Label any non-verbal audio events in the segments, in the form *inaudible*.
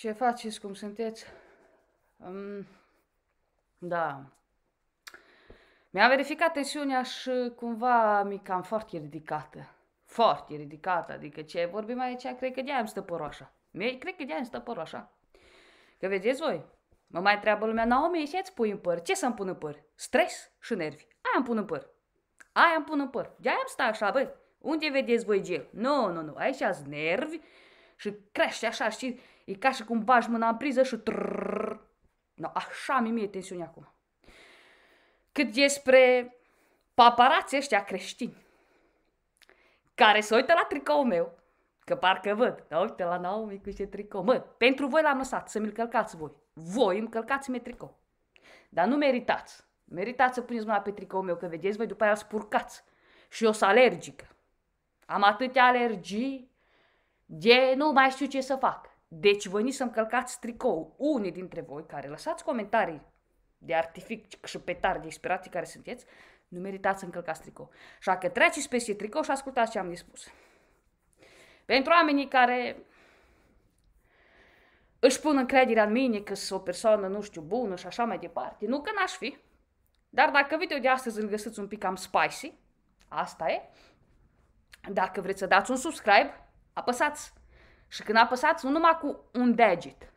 ce faceți, cum sunteți. Um, da. Mi-a verificat tensiunea și cumva mi cam foarte ridicată. Foarte ridicată, adică ce vorbim aici, cred că de-aia îmi stă păroașa. Mie, cred că de-aia îmi stă păroașa. Că vedeți voi, mă mai treabă lumea, Naomi, și îți pui în păr? Ce să-mi pun în păr? Stres și nervi. Aia îmi pun în păr. Aia îmi pun în păr. De-aia îmi stă așa, băi. Unde vedeți voi gel? Nu, nu, nu, aici ați nervi și crește așa, știi, E ca și cum bagi mâna în priză și... Trrr. No, așa mi mie tensiunea acum. Cât despre paparații ăștia creștini, care se uită la tricoul meu, că parcă văd, da, uite la Naomi cu ce tricou. Mă, pentru voi l-am lăsat, să mi-l călcați voi. Voi îmi călcați-mi tricou. Dar nu meritați. Meritați să puneți mâna pe tricoul meu, că vedeți, voi după aia spurcați. Și eu sunt alergică. Am atâtea alergii de nu mai știu ce să fac. Deci voi nici să-mi călcați tricou. Unii dintre voi care lăsați comentarii de artific și petar de inspirații care sunteți, nu meritați să încălcați tricou. Așa că treceți peste tricou și ascultați ce am de spus. Pentru oamenii care își pun încrederea în mine că sunt o persoană, nu știu, bună și așa mai departe, nu că n-aș fi, dar dacă video de astăzi îl găsiți un pic cam spicy, asta e, dacă vreți să dați un subscribe, apăsați și când apăsați, nu numai cu un deget,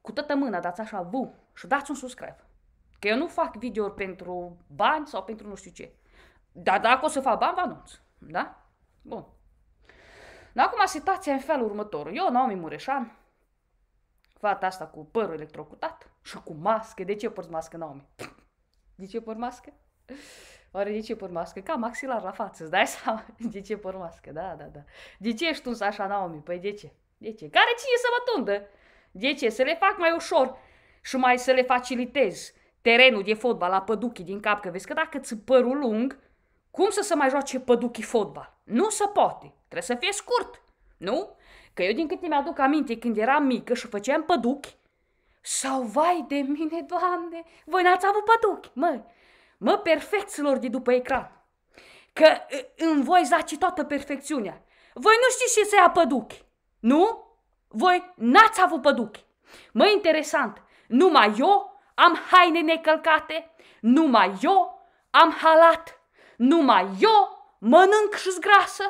cu toată mâna dați așa, vu, și dați un subscribe. Că eu nu fac video pentru bani sau pentru nu știu ce. Dar dacă o să fac bani, vă anunț. Da? Bun. Dar acum situația e în felul următor. Eu, Naomi Mureșan, fata asta cu părul electrocutat și cu mască. De ce porți mască, Naomi? De ce porți mască? Oare de ce pormască? Ca maxilar la față, îți dai *laughs* seama? De ce pormască? Da, da, da. De ce ești tuns așa, Naomi? Păi de ce? De ce? Care cine să mă tundă? De ce? Să le fac mai ușor și mai să le facilitez terenul de fotbal la păduchii din cap, că vezi că dacă ți părul lung, cum să se mai joace păduchii fotbal? Nu se poate. Trebuie să fie scurt. Nu? Că eu din câte mi-aduc aminte când eram mică și făceam păduchi, sau vai de mine, Doamne, voi n-ați avut păduchi, mă, mă, perfecților de după ecran, că în voi zace toată perfecțiunea. Voi nu știți ce să ia păduchi, nu? Voi n-ați avut păduchi. Mă, interesant, numai eu am haine necălcate, numai eu am halat, numai eu mănânc și zgrasă,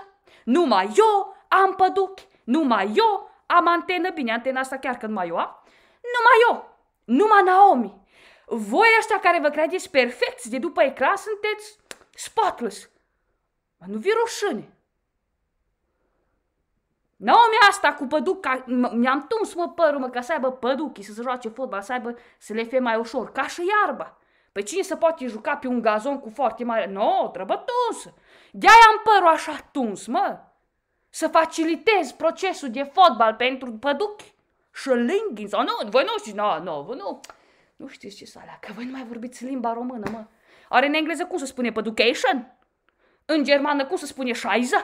numai eu am păduchi, numai eu am antenă, bine, antena asta chiar că numai eu am, numai eu, numai Naomi, voi ăștia care vă credeți perfecți de după ecran sunteți spotless. Mă, nu vi rușine. Naomi asta cu păduca, mi-am tuns mă părul mă, ca să aibă păduchi, să se joace fotbal, să aibă, să le fie mai ușor, ca și iarba. Pe cine se poate juca pe un gazon cu foarte mare? Nu, no, trebuie tuns. De-aia am părul așa tuns, mă. Să facilitez procesul de fotbal pentru păduchi. Și lingin, sau nu, voi nu știți, nu, no, nu, no, nu. nu. Nu știți ce sala, că voi nu mai vorbiți limba română, mă. Are în engleză cum să spune păducation? În germană cum să spune șaiză?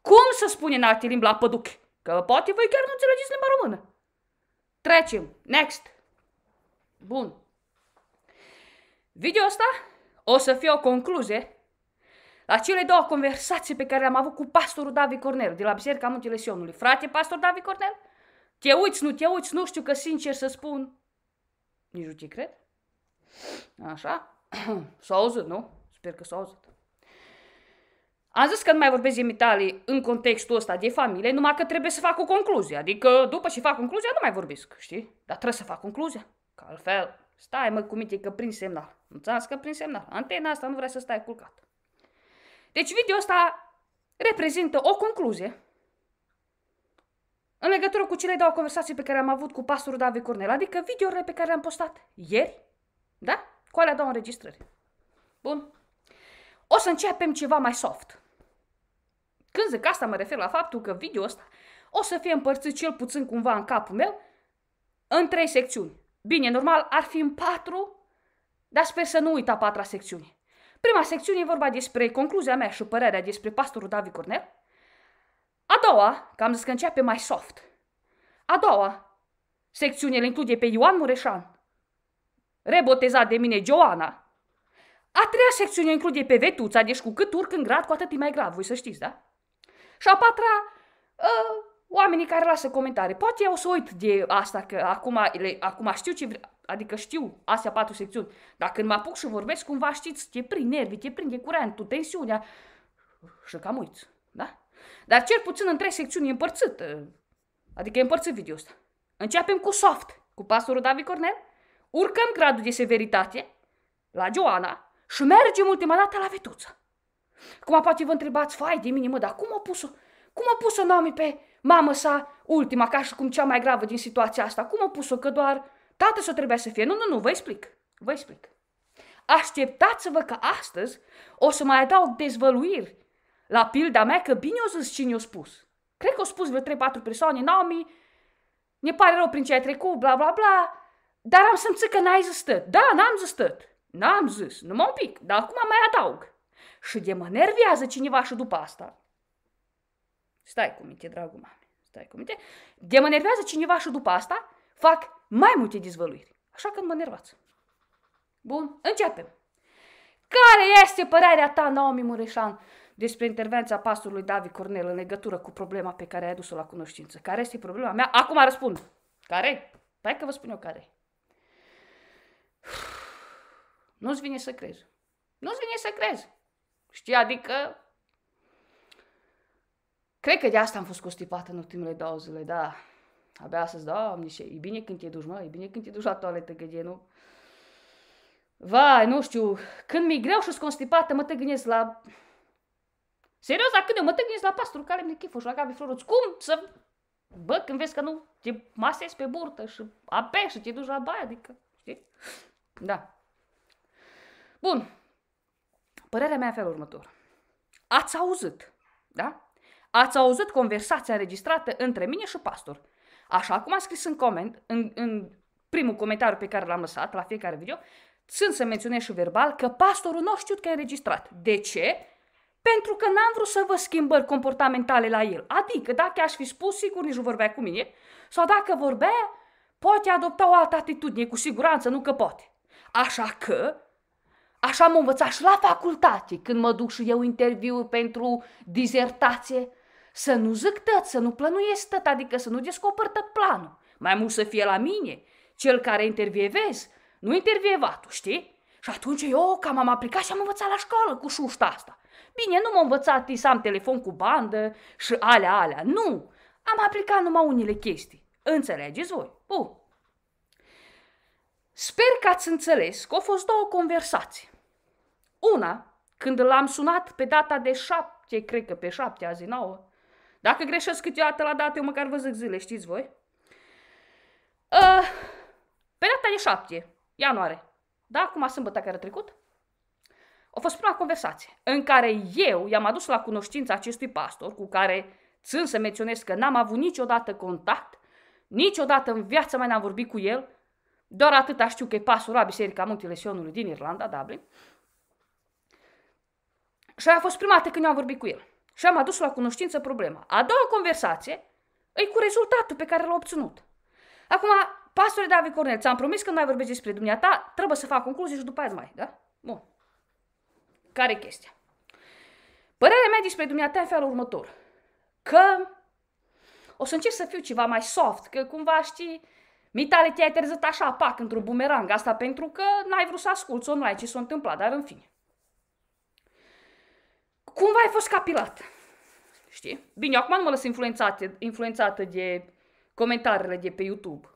Cum să spune în alte limbi la păduc? Că poate voi chiar nu înțelegeți limba română. Trecem. Next. Bun. Video asta o să fie o concluzie la cele două conversații pe care le-am avut cu pastorul David Cornel de la Biserica Muntele Sionului. Frate, pastor David Cornel, te uiți, nu te uiți, nu știu că sincer să spun, nici nu ce cred. Așa. *clears throat* S-a auzit, nu? Sper că s-a auzit. Am zis că nu mai vorbesc imitale în contextul ăsta de familie, numai că trebuie să fac o concluzie. Adică după ce fac concluzia, nu mai vorbesc, știi? Dar trebuie să fac concluzia. Că altfel, stai mă cu minte că prin semnal. nu Înțeles că prin semnal. Antena asta nu vrea să stai culcat. Deci video ăsta reprezintă o concluzie în legătură cu cele două conversații pe care am avut cu pastorul David Cornel, adică videourile pe care le-am postat ieri, da? Cu alea două înregistrări. Bun. O să începem ceva mai soft. Când zic asta, mă refer la faptul că video ăsta o să fie împărțit cel puțin cumva în capul meu în trei secțiuni. Bine, normal ar fi în patru, dar sper să nu uit a patra secțiune. Prima secțiune e vorba despre concluzia mea și părerea despre pastorul David Cornel. A doua, că am zis că începe mai soft. A doua, secțiunea include pe Ioan Mureșan, rebotezat de mine Joana. A treia secțiune include pe vetuța, deci cu cât urc în grad, cu atât e mai grav, voi să știți, da? Și a patra, a, ă, oamenii care lasă comentarii. Poate eu o să uit de asta, că acum, le, acum știu ce vreau. adică știu astea patru secțiuni. Dar când mă apuc și vorbesc, cumva știți, te prind nervii, te prinde curentul, tensiunea și cam uiți. Dar cel puțin în trei secțiuni e împărțit. Adică e împărțit video ăsta. Începem cu soft, cu pastorul David Cornel, urcăm gradul de severitate la Joana și mergem ultima dată la Vetuță. Cum poate vă întrebați, fai de mine, mă, dar cum a pus-o? Cum a pus-o Naomi pe mamă sa ultima, ca și cum cea mai gravă din situația asta? Cum a pus-o? Că doar tată să trebuia să fie. Nu, nu, nu, vă explic. Vă explic. Așteptați-vă că astăzi o să mai adaug dezvăluiri la pilda mea că bine o zis cine o spus. Cred că o spus vreo 3-4 persoane, Naomi, ne pare rău prin ce ai trecut, bla bla bla, dar am simțit că n-ai zis tot. Da, n-am zis tot. N-am zis, numai un pic, dar acum mai adaug. Și de mă nervează cineva și după asta. Stai cu minte, dragul meu, stai cu minte. De mă nervează cineva și după asta fac mai multe dezvăluiri. Așa că mă nervați. Bun, începem. Care este părerea ta, Naomi Mureșan, despre intervenția pastorului David Cornel în legătură cu problema pe care ai adus-o la cunoștință. Care este problema mea? Acum răspund. Care? Păi că vă spun eu care. Nu-ți vine să crezi. Nu-ți vine să crezi. Știi, adică... Cred că de asta am fost costipată în ultimele două zile, da. Abia astăzi, doamne, ce, e bine când te duci, mă, e bine când te duci la toaletă, că de nu... Vai, nu știu, când mi-e greu și-s constipată, mă te gândesc la Serios, dar când eu mă tâgnesc la pastorul care mi chefă și la Gabi Floruț, cum să... Bă, când vezi că nu te masezi pe burtă și apeși și te duci la baie, adică, știi? Da. Bun. Părerea mea e felul următor. Ați auzit, da? Ați auzit conversația înregistrată între mine și pastor. Așa cum a scris în coment, în, în primul comentariu pe care l-am lăsat la fiecare video, sunt să menționez și verbal că pastorul nu știut că e înregistrat. De ce? pentru că n-am vrut să vă schimbări comportamentale la el. Adică, dacă aș fi spus, sigur nici nu vorbea cu mine, sau dacă vorbea, poate adopta o altă atitudine, cu siguranță, nu că poate. Așa că, așa am învățat și la facultate, când mă duc și eu interviu pentru dizertație, să nu zic tăt, să nu plănuiesc tăt, adică să nu descoper tăt planul. Mai mult să fie la mine, cel care intervievez, nu intervievatul, știi? Și atunci eu cam am aplicat și am învățat la școală cu șușta asta. Bine, nu m am învățat să am telefon cu bandă și alea, alea. Nu! Am aplicat numai unele chestii. Înțelegeți voi? Bun. Sper că ați înțeles că au fost două conversații. Una, când l-am sunat pe data de șapte, cred că pe șapte, azi nouă. Dacă greșesc câteodată la date, eu măcar vă zic zile, știți voi? Uh, pe data de șapte, ianuarie. Da, acum sâmbătă care a trecut a fost prima conversație în care eu i-am adus la cunoștință acestui pastor cu care țin să menționez că n-am avut niciodată contact, niciodată în viața mea n-am vorbit cu el, doar atâta știu că e pastorul la Biserica Muntele Sionului din Irlanda, Dublin. Și a fost prima dată când am vorbit cu el. Și am adus la cunoștință problema. A doua conversație e cu rezultatul pe care l-a obținut. Acum, pastore David Cornel, ți-am promis că nu mai vorbesc despre dumneata, trebuie să fac concluzii și după aia mai, da? Bun. Care chestia? Părerea mea despre dumneata în felul următor. Că o să încerc să fiu ceva mai soft, că cumva știi, mitale te-ai terzat așa, pac, într-un bumerang, asta pentru că n-ai vrut să asculți online ce s-a întâmplat, dar în fine. Cumva ai fost capilat, știi? Bine, acum nu mă lăs influențată, influențată de comentariile de pe YouTube.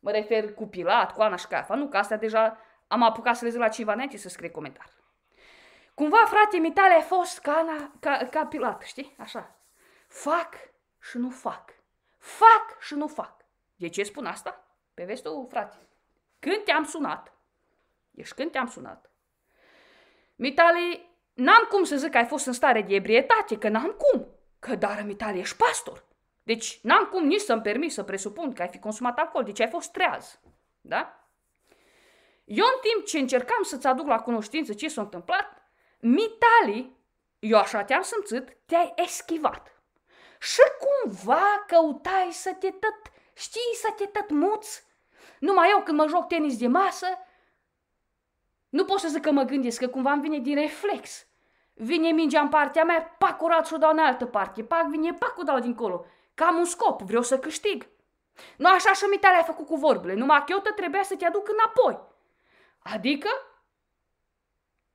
Mă refer cu Pilat, cu Ana Caiafa. nu, că astea deja am apucat să le zic la cineva înainte să scrie comentarii. Cumva, frate, mitale, a fost ca, na, ca, ca Pilat, știi? Așa. Fac și nu fac. Fac și nu fac. De ce spun asta? Pe vezi tu, frate. Când te-am sunat, deci când te-am sunat, mitale, n-am cum să zic că ai fost în stare de ebrietate, că n-am cum. Că dar, mitale, ești pastor. Deci n-am cum nici să-mi permis să presupun că ai fi consumat alcool, deci ai fost treaz. Da? Eu în timp ce încercam să-ți aduc la cunoștință ce s-a întâmplat, Mitali, eu așa te-am simțit, te-ai eschivat. Și cumva căutai să te tot, știi, să te tot muți? Numai eu când mă joc tenis de masă, nu pot să zic că mă gândesc, că cumva îmi vine din reflex. Vine mingea în partea mea, pac curat și o dau în altă parte, pac vine, pac o dau dincolo. Cam un scop, vreau să câștig. Nu așa și mi a făcut cu vorbele, numai că eu te trebuia să te aduc înapoi. Adică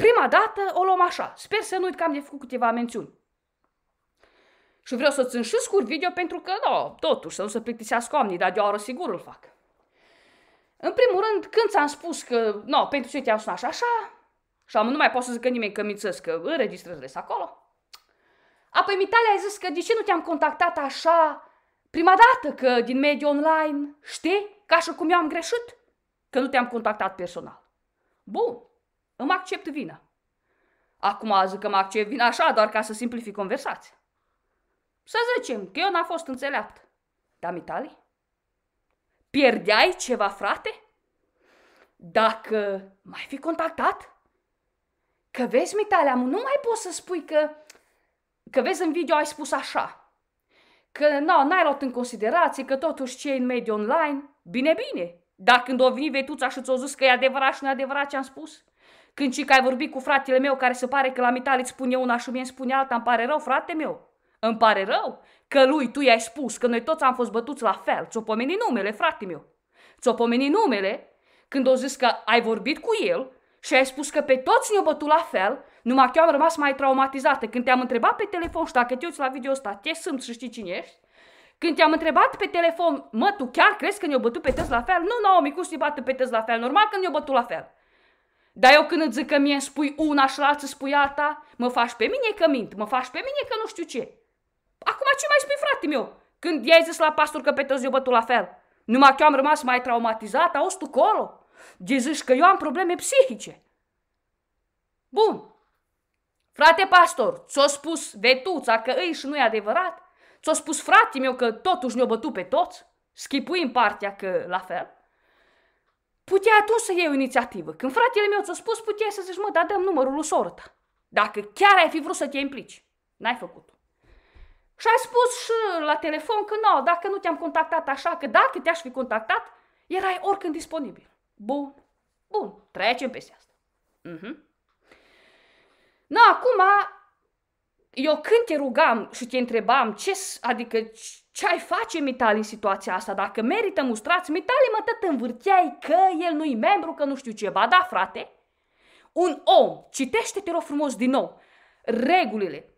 Prima dată o luăm așa. Sper să nu uit că am de făcut câteva mențiuni. Și vreau să ți și scurt video pentru că, da, totuși, să nu se plictisească oamenii, dar de oară sigur îl fac. În primul rând, când ți-am spus că, no, pentru ce te-am sunat așa, așa, și am, nu mai pot să că nimeni că mițăs, că înregistrez acolo, apoi Mitalia a zis că de ce nu te-am contactat așa prima dată, că din mediul online, știi, ca și cum eu am greșit, că nu te-am contactat personal. Bun, îmi accept vina. Acum zic că mă accept vina așa, doar ca să simplific conversația. Să zicem că eu n a fost înțeleaptă. Da, Mitali, pierdeai ceva, frate? Dacă mai fi contactat? Că vezi, Mitali, nu mai poți să spui că... Că vezi, în video ai spus așa. Că no, n-ai luat în considerație că totuși ce în mediul online, bine, bine. Dacă când o veni vetuța și ți-o zis că e adevărat și nu adevărat ce am spus? Când și că ai vorbit cu fratele meu care se pare că la mitale îți spune una și mie îmi spune alta, îmi pare rău, frate meu. Îmi pare rău că lui tu i-ai spus că noi toți am fost bătuți la fel. Ți-o pomeni numele, frate meu. Ți-o pomeni numele când o zis că ai vorbit cu el și ai spus că pe toți ne-o bătut la fel, numai că eu am rămas mai traumatizată. Când te-am întrebat pe telefon și dacă te uiți la video ăsta, te sunt și știi cine ești, când te-am întrebat pe telefon, mă, tu chiar crezi că ne-o bătut pe toți la fel? Nu, nu cum ne bată pe toți la fel? Normal că ne-o bătut la fel. Dar eu când îți zic că mie îmi spui una și la alții spui alta, mă faci pe mine că mint, mă faci pe mine că nu știu ce. Acum ce mai spui, frate meu? Când i-ai zis la pastor că pe toți eu bătul la fel. Numai că eu am rămas mai traumatizat, auzi tu colo? De zici că eu am probleme psihice. Bun. Frate pastor, ți-o spus vetuța că îi și nu e adevărat? Ți-o spus frate meu că totuși ne-o bătut pe toți? Schipui în partea că la fel? puteai atunci să iei o inițiativă. Când fratele meu ți-a spus, puteai să zici, mă, dar dăm numărul lui soră ta. Dacă chiar ai fi vrut să te implici. N-ai făcut Și ai spus și la telefon că nu, dacă nu te-am contactat așa, că dacă te-aș fi contactat, erai oricând disponibil. Bun, bun, trecem peste asta. Uh-huh. No, acum eu când te rugam și te întrebam ce, adică ce ai face Mitali în situația asta, dacă merită mustrați, Mitali mă tot învârteai că el nu-i membru, că nu știu ce. Ba da, frate, un om, citește te rog frumos din nou, regulile,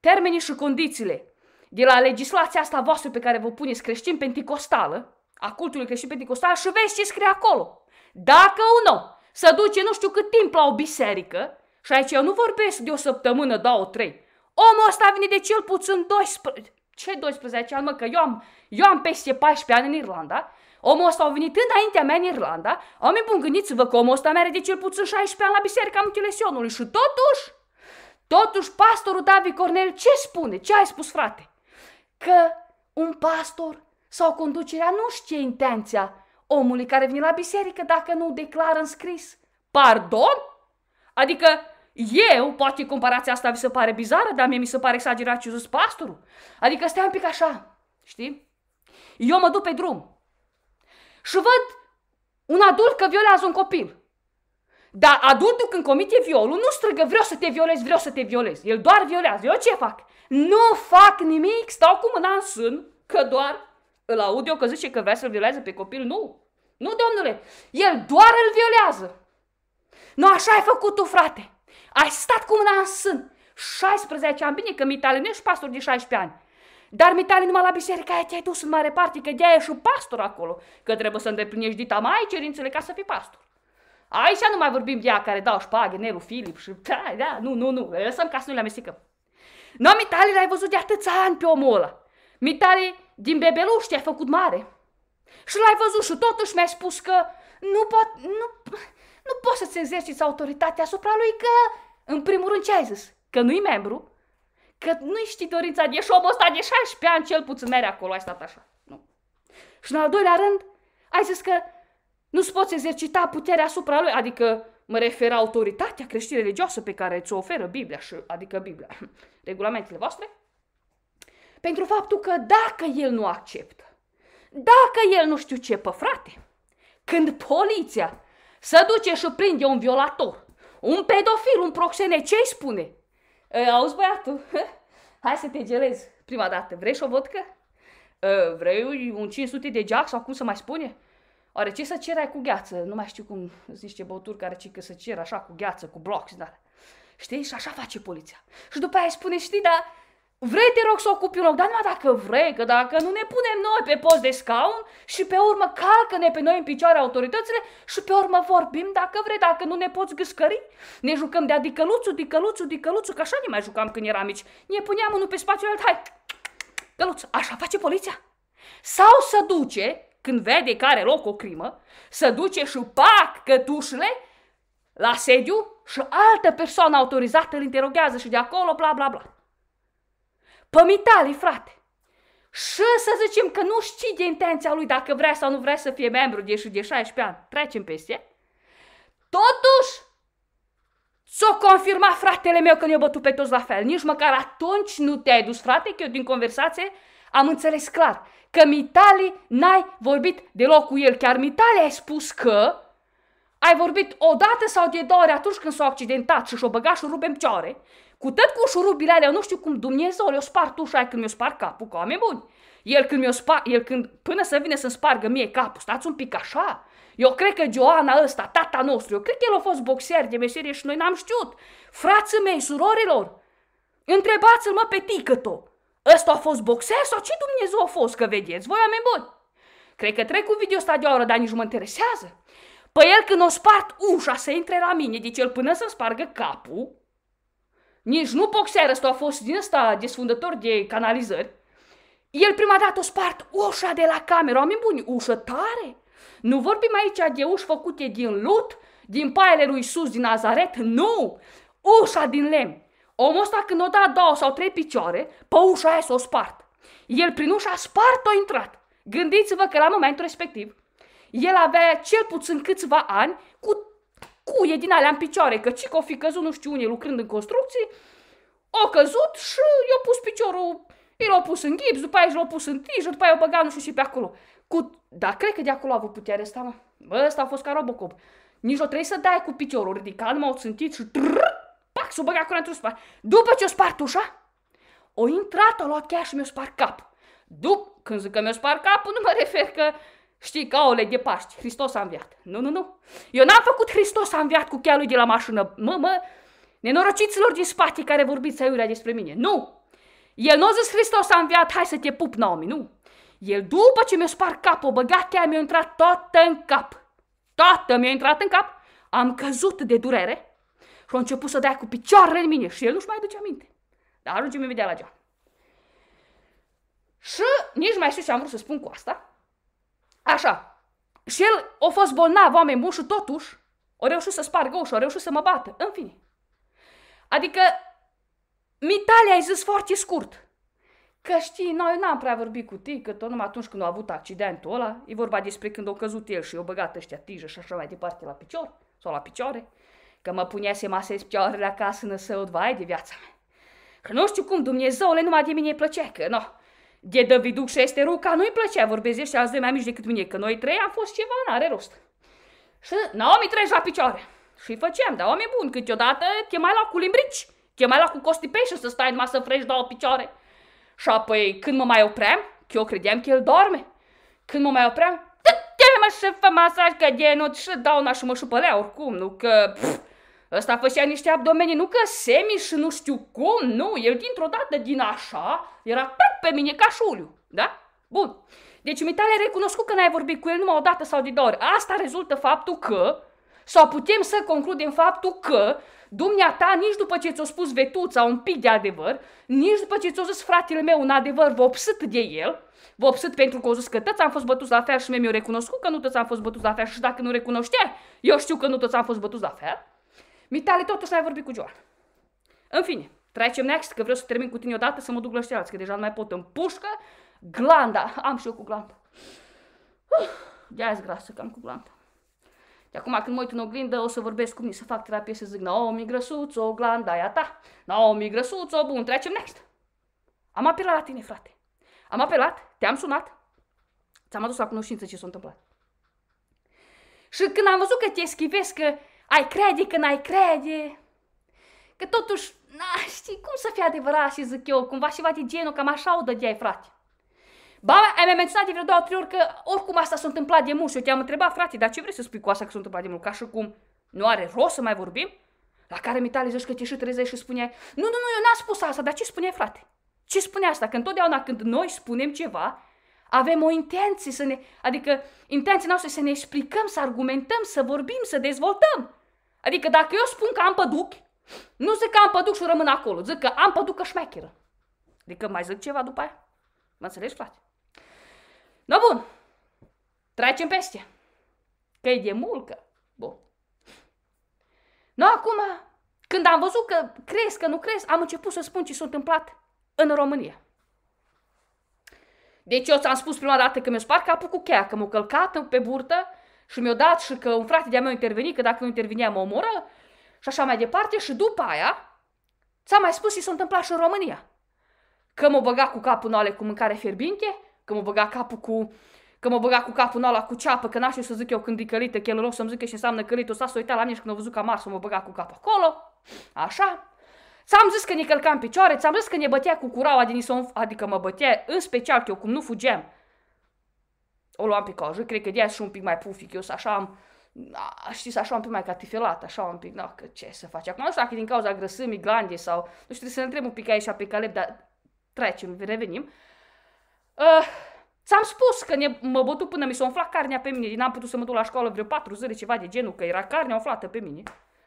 termenii și condițiile de la legislația asta voastră pe care vă puneți creștin pentecostală, a cultului creștin pentecostal și vezi ce scrie acolo. Dacă un om se duce nu știu cât timp la o biserică, și aici eu nu vorbesc de o săptămână, două, trei, Omul ăsta vine de cel puțin 12... Ce 12 ani, mă? Că eu am, eu am peste 14 ani în Irlanda. Omul ăsta a venit înaintea mea în Irlanda. Oameni bun, gândiți-vă că omul ăsta mea are de cel puțin 16 ani la biserica Mutilesionului. Și totuși, totuși, pastorul David Cornel ce spune? Ce ai spus, frate? Că un pastor sau conducerea nu știe intenția omului care vine la biserică dacă nu declară în scris. Pardon? Adică eu, poate comparația asta vi se pare bizară, dar mie mi se pare exagerat și zis pastorul. Adică stai un pic așa, știi? Eu mă duc pe drum și văd un adult că violează un copil. Dar adultul când comite violul nu strigă vreau să te violez, vreau să te violez. El doar violează. Eu ce fac? Nu fac nimic, stau cu mâna în sân, că doar îl aud eu că zice că vrea să-l violeze pe copil. Nu, nu domnule, el doar îl violează. Nu așa ai făcut tu, frate. Ai stat cu mâna în sân. 16 ani, bine că mi ești pastor de 16 ani. Dar mi-tali mitale numai la biserică aia te-ai dus în mare parte, că de-aia și pastor acolo, că trebuie să îndeplinești dita mai cerințele ca să fii pastor. Aici nu mai vorbim de ea care dau șpagă, Nelu, Filip și... Da, da, nu, nu, nu, lăsăm ca să nu le amestecăm. No, mitale, l-ai văzut de atâția ani pe omul ăla. Mitale, din bebeluș te-ai făcut mare. Și l-ai văzut și totuși mi-ai spus că nu pot, nu, nu poți să-ți exerciți autoritatea asupra lui că, în primul rând, ce ai zis? Că nu-i membru? Că nu-i știi dorința de și ăsta de 16 ani cel puțin mere acolo, ai stat așa. Nu. Și în al doilea rând, ai zis că nu-ți poți exercita puterea asupra lui, adică mă refer autoritatea creștină religioasă pe care ți-o oferă Biblia, și, adică Biblia, *clears throat* regulamentele voastre, pentru faptul că dacă el nu acceptă, dacă el nu știu ce, pe frate, când poliția să duce și prinde un violator, un pedofil, un proxene. ce-i spune? E, auzi, băiatul, *laughs* hai să te gelez prima dată. Vrei și o vodcă? E, vrei un 500 de geac sau cum să mai spune? Oare ce să cerai cu gheață? Nu mai știu cum sunt niște băuturi care ce că să cer așa cu gheață, cu bloc, dar... Știi? Și așa face poliția. Și după aia spune, știi, dar Vrei, te rog, să ocupi un loc, dar numai dacă vrei, că dacă nu ne punem noi pe post de scaun și pe urmă calcă-ne pe noi în picioare autoritățile și pe urmă vorbim dacă vrei, dacă nu ne poți gâscări. Ne jucăm de-a dicăluțu, dicăluțu, dicăluțu, că așa ne mai jucam când eram mici. Ne puneam unul pe spațiul alt, hai, căluț, așa face poliția. Sau să duce, când vede care loc o crimă, să duce și pac cătușile la sediu și altă persoană autorizată îl interogează și de acolo bla bla bla pămitali, frate! Și să zicem că nu știi de intenția lui dacă vrea sau nu vrea să fie membru, deși de 16 ani, trecem peste. Totuși, S-o confirma fratele meu că ne-a bătut pe toți la fel. Nici măcar atunci nu te-ai dus, frate, că eu din conversație am înțeles clar că Mitali n-ai vorbit deloc cu el. Chiar Mitali ai spus că ai vorbit o dată sau de două ori atunci când s-a accidentat și și-o băgat și rupe în cioare. Cu tot cu șurubile alea, nu știu cum Dumnezeu le-o spart ușa când mi-o spart capul, că oameni buni. El când mi-o spart, el când, până să vine să-mi spargă mie capul, stați un pic așa. Eu cred că Joana ăsta, tata nostru, eu cred că el a fost boxer de meserie și noi n-am știut. Frații mei, surorilor, întrebați-l mă pe ticăto. Ăsta a fost boxer sau ce Dumnezeu a fost, că vedeți, voi oameni buni? Cred că trec cu video ăsta de oră, dar nici nu mă interesează. Păi el când o spart ușa să intre la mine, deci el până să-mi spargă capul, nici nu boxer, ăsta a fost din ăsta desfundător de canalizări. El prima dată o spart ușa de la cameră, oameni buni, ușă tare. Nu vorbim aici de uși făcute din lut, din paiele lui sus din Nazaret, nu! Ușa din lemn. Omul ăsta când o da două sau trei picioare, pe ușa aia s-o spart. El prin ușa spart-o intrat. Gândiți-vă că la momentul respectiv, el avea cel puțin câțiva ani cuie din alea în picioare, că cică o fi căzut nu știu unde lucrând în construcții, o căzut și i-a pus piciorul, i l-a pus în gips, după aia l-a pus în tijă, după aia o băga nu știu și pe acolo. Cu... Da, cred că de acolo a avut puterea asta, mă. Bă, ăsta a fost ca Robocop. Nici o trebuie să dai cu piciorul ridicat, m-au țântit și trrr, pac, s-o băga acolo într-un spart. După ce o spart ușa, o intrat, a luat chiar și mi-o spart cap. După când zic că mi-o spart capul, nu mă refer că Știi, că o de Paști, Hristos a înviat. Nu, nu, nu. Eu n-am făcut Hristos a înviat cu cheia lui de la mașină. Mă, mă, nenorociților din spate care vorbiți aiurea despre mine. Nu! El nu a zis Hristos a înviat, hai să te pup, Naomi, nu. El după ce mi-a spart capul, băgat cheia, mi-a intrat toată în cap. Toată mi-a intrat în cap. Am căzut de durere și a început să dea cu picioarele în mine și el nu-și mai duce aminte. Dar ajunge mi vedea la geam. Și nici mai știu ce am vrut să spun cu asta, Așa. Și el a fost bolnav, oameni buni, și totuși a reușit să spargă ușa, a reușit să mă bată. În fine. Adică, Mitalia a zis foarte scurt. Că știi, noi n-am prea vorbit cu tine, că tot numai atunci când a avut accidentul ăla, e vorba despre când au căzut el și i-au băgat ăștia tijă și așa mai departe la picior, sau la picioare, că mă punea să mă asez picioarele acasă în său, vai de viața mea. Că nu știu cum, Dumnezeule, numai de mine îi plăcea, că nu. No de Daviduc și este ruca, nu-i plăcea, vorbezește azi de mai mici decât mine, că noi trei am fost ceva, n-are rost. Și Naomi treci la picioare. Și făceam, dar oameni buni, câteodată mai la cu limbrici, mai la cu constipation să stai numai să frești două picioare. Și apoi când mă mai opream, că eu credeam că el dorme, Când mă mai opream, te mă și fă masaj că genul și dauna și mă șupălea oricum, nu că... Pf, Ăsta făcea niște abdomeni, nu că semi și nu știu cum, nu, el dintr-o dată din așa era tac pe mine ca șuliu, da? Bun. Deci Mitale recunoscut că n-ai vorbit cu el numai o dată sau de două ori. Asta rezultă faptul că, sau putem să concludem faptul că dumneata nici după ce ți-o spus vetuța un pic de adevăr, nici după ce ți-o zis fratele meu un adevăr vopsit de el, vopsit pentru că o zis că tăți am fost bătuți la fel și mi-o recunoscut că nu tăți am fost bătuți la fel și dacă nu recunoștea, eu știu că nu tăți am fost bătuți la fel, Mitale, tot o să ai vorbit cu Joan. În fine, trecem next, că vreau să termin cu tine odată să mă duc la știalți, că deja nu mai pot. în pușcă glanda. Am și eu cu glanda. Ia e grasă că am cu glanda. De acum când mă uit în oglindă, o să vorbesc cu mine, să fac terapie, să zic, Naomi Grăsuț, o glanda aia ta. Naomi Grăsuț, o bun, trecem next. Am apelat la tine, frate. Am apelat, te-am sunat, ți-am adus la cunoștință ce s-a întâmplat. Și când am văzut că te schivesc, că ai crede că n-ai crede, că totuși, na, știi, cum să fie adevărat și zic eu, cumva va de genul, cam așa o dădeai, frate. Ba, ai mai menționat de vreo două, trei ori că oricum asta s-a întâmplat de mult și eu te-am întrebat, frate, dar ce vrei să spui cu asta că s-a întâmplat de mult? Ca și cum nu are rost să mai vorbim? La care mi tale zici că te și trezești și spuneai, nu, nu, nu, eu n-am spus asta, dar ce spuneai, frate? Ce spune asta? Că întotdeauna când noi spunem ceva, avem o intenție să ne, adică intenția noastră să ne explicăm, să argumentăm, să vorbim, să dezvoltăm. Adică dacă eu spun că am păduc, nu zic că am păduc și rămân acolo, zic că am păducă șmecheră. Adică mai zic ceva după aia. Mă înțelegi, frate? No, bun. Trecem peste. Că e de mulcă. Bun. No, acum, când am văzut că cresc, că nu cresc, am început să spun ce s-a întâmplat în România. Deci eu ți-am spus prima dată că mi-a spart capul cu cheia, că m-a călcat pe burtă și mi-a dat și că un frate de-a meu interveni, că dacă nu intervinea mă omoră și așa mai departe. Și după aia ți-am mai spus și s-a întâmplat și în România. Că m-a băgat cu capul în ale cu mâncare fierbinte, că m-a băgat capul cu că mă băga cu capul în ala cu ceapă, că n aș să zic eu când e călită, că el rău să-mi că și înseamnă călită, o să a uitat la mine și când a văzut că amar să mă băga cu capul acolo, așa. Ți-am zis că ne călcam picioare, ți-am zis că ne bătea cu curaua din ison, adică mă bătea în special că eu cum nu fugeam. O luam pe cojă, cred că de și un pic mai pufic, eu așa am, a, știți, așa un pic mai catifelat, așa un pic, no, că ce să faci acum, nu știu dacă din cauza grăsămii, glande sau, nu știu, să să întreb un pic aici pe Caleb, dar trecem, revenim. Uh, ți-am spus că ne, mă bătu până mi s-a umflat carnea pe mine, n-am putut să mă duc la școală vreo patru zile, ceva de genul, că era carnea umflată pe mine.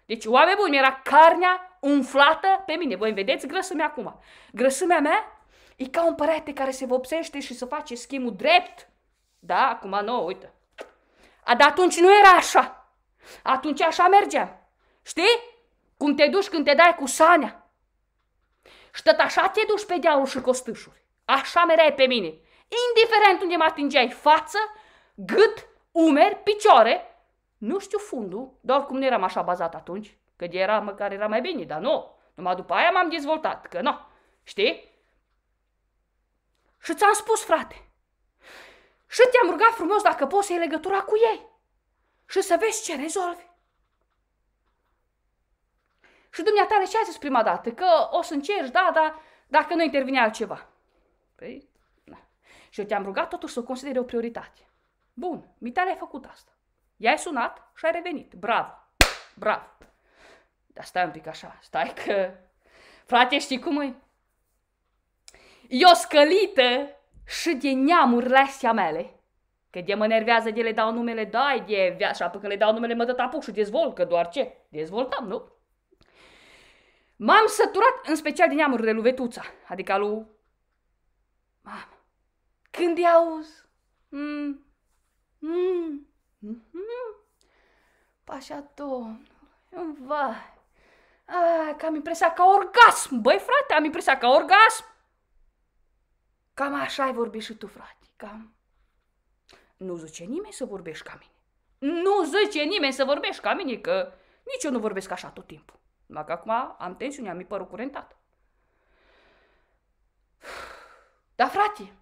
Deci, oameni buni, mi-era carnea umflată pe mine. Voi vedeți grăsumea acum. Grăsimea mea e ca un părete care se vopsește și se face schimbul drept. Da, acum nu, uite. A, dar atunci nu era așa. Atunci așa mergea, Știi? Cum te duci când te dai cu sanea. Și tot așa te duci pe dealul și costâșuri. Așa mereai pe mine. Indiferent unde mă atingeai față, gât, umeri, picioare, nu știu fundul, doar cum nu eram așa bazat atunci, că era măcar era mai bine, dar nu. Numai după aia m-am dezvoltat, că nu, știi? Și ți-am spus, frate, și te-am rugat frumos dacă poți să iei legătura cu ei și să vezi ce rezolvi. Și dumneatare ce ai zis prima dată? Că o să încerci, da, dar dacă nu intervine altceva. Păi, da. Și eu te-am rugat totuși să o consideri o prioritate. Bun, mi ai făcut asta. I-ai sunat și ai revenit. Bravo! Bravo! Dar stai un pic așa, stai că... Frate, știi cum e? Eu scălită și de neamurile astea mele. Că de mă nervează de le dau numele, dai de viața, apă că le dau numele, mă dă apuc și dezvolt, că doar ce? Dezvoltam, nu? M-am săturat în special din neamurile lui Vetuța, adică lui... Mamă, când i auzi... Mm, mm, Pașa mhm. Domnului, vai. A, ah, că am impresia ca orgasm. Băi, frate, am impresia ca orgasm. Cam așa ai vorbit și tu, frate, cam. Nu zice nimeni să vorbești ca mine. Nu zice nimeni să vorbești ca mine, că nici eu nu vorbesc așa tot timpul. Numai că acum am tensiune, am părul curentat. Dar, frate,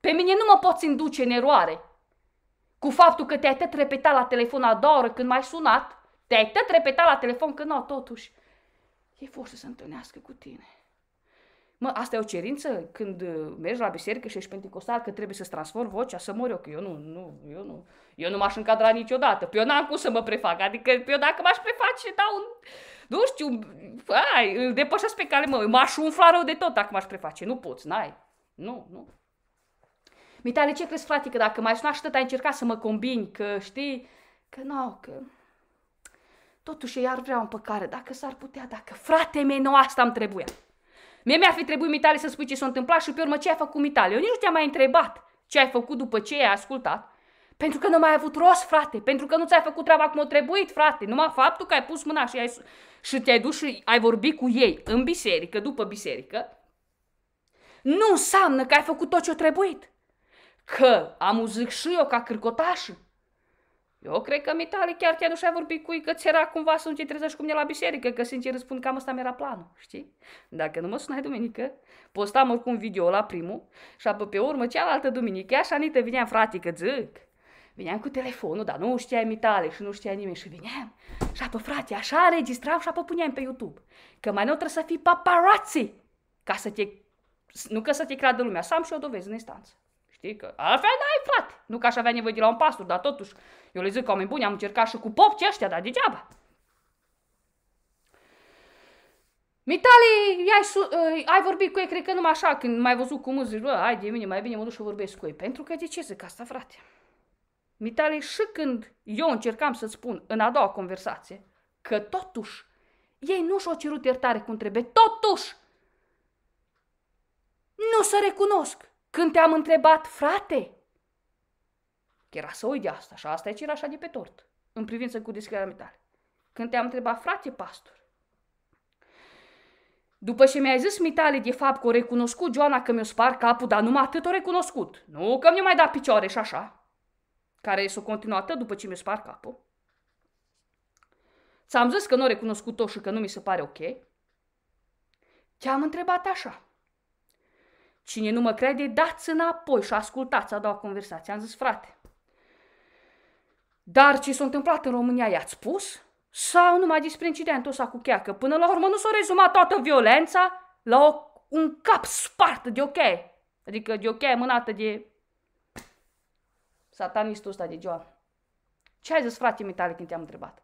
pe mine nu mă poți induce în eroare. Cu faptul că te-ai tot repetat la telefon a doua oră când m-ai sunat, te-ai tot repetat la telefon că nu, totuși, e fost să se întâlnească cu tine. Mă, asta e o cerință când uh, mergi la biserică și ești pentecostal că trebuie să-ți transform vocea, să mor eu, că eu nu, nu, eu nu, eu nu m-aș încadra niciodată. Pe eu n-am cum să mă prefac, adică pe eu dacă m-aș preface, dau un, nu știu, ai, îl depășesc pe care mă, m-aș umfla rău de tot dacă m-aș preface, nu poți, n-ai, nu, nu. Mitale, ce crezi, frate, că dacă mai sunat și tot ai încercat să mă combini, că știi, că nu, că... Totuși, ar vrea o împăcare, dacă s-ar putea, dacă frate mei, nu asta îmi trebuia. Mie mi-ar fi trebuit, Mitale, să spui ce s-a întâmplat și pe urmă ce ai făcut, Mitale. Eu nici nu te-am mai întrebat ce ai făcut după ce ai ascultat. Pentru că nu mai ai avut rost, frate. Pentru că nu ți-ai făcut treaba cum o trebuit, frate. Numai faptul că ai pus mâna și, ai, și te-ai dus și ai vorbit cu ei în biserică, după biserică, nu înseamnă că ai făcut tot ce o trebuit că am uzâc și eu ca cârcotașă. Eu cred că mitale chiar te nu și-ai vorbit cu ei că ți era cumva să nu te trezești cu mine la biserică, că sincer îți spun cam asta mi era planul, știi? Dacă nu mă sunai duminică, postam oricum video la primul și apoi pe urmă cealaltă duminică, așa Anita vineam frate că zic. Vineam cu telefonul, dar nu știa mitale și nu știa nimeni și vineam. Și apoi frate, așa registram și apoi puneam pe YouTube. Că mai nu trebuie să fii paparazzi ca să te... Nu că să te creadă lumea, să am și o dovezi în instanță. Știi că altfel n-ai, frate. Nu că aș avea nevoie de la un pastor, dar totuși, eu le zic că oameni buni, am încercat și cu popci ăștia, dar degeaba. Mitali, ai, uh, ă, ai vorbit cu ei, cred că numai așa, când m-ai văzut cum îți bă, ai de mine, mai bine mă duc și vorbesc cu ei. Pentru că de ce zic asta, frate? Mitali, și când eu încercam să spun în a doua conversație că totuși ei nu și-au cerut iertare cum trebuie, totuși nu se recunosc. Când te-am întrebat, frate, că era să uit de asta și asta era așa de pe tort, în privință cu descrierea mentală. Când te-am întrebat, frate pastor, după ce mi-ai zis mitale de fapt că o recunoscut Joana că mi-o spar capul, dar numai atât o recunoscut. Nu că mi-o mai dat picioare și așa, care s-o continuată după ce mi-o spar capul. Ți-am zis că nu o recunoscut-o și că nu mi se pare ok. Te-am întrebat așa. Cine nu mă crede, dați înapoi și ascultați a doua conversație. Am zis, frate, dar ce s-a întâmplat în România i-ați spus? Sau numai despre incidentul ăsta cu cheacă? Până la urmă nu s-a rezumat toată violența la o, un cap spart de ok. Adică de ok mânată de satanistul ăsta de Joan. Ce ai zis, frate mitale, când te-am întrebat?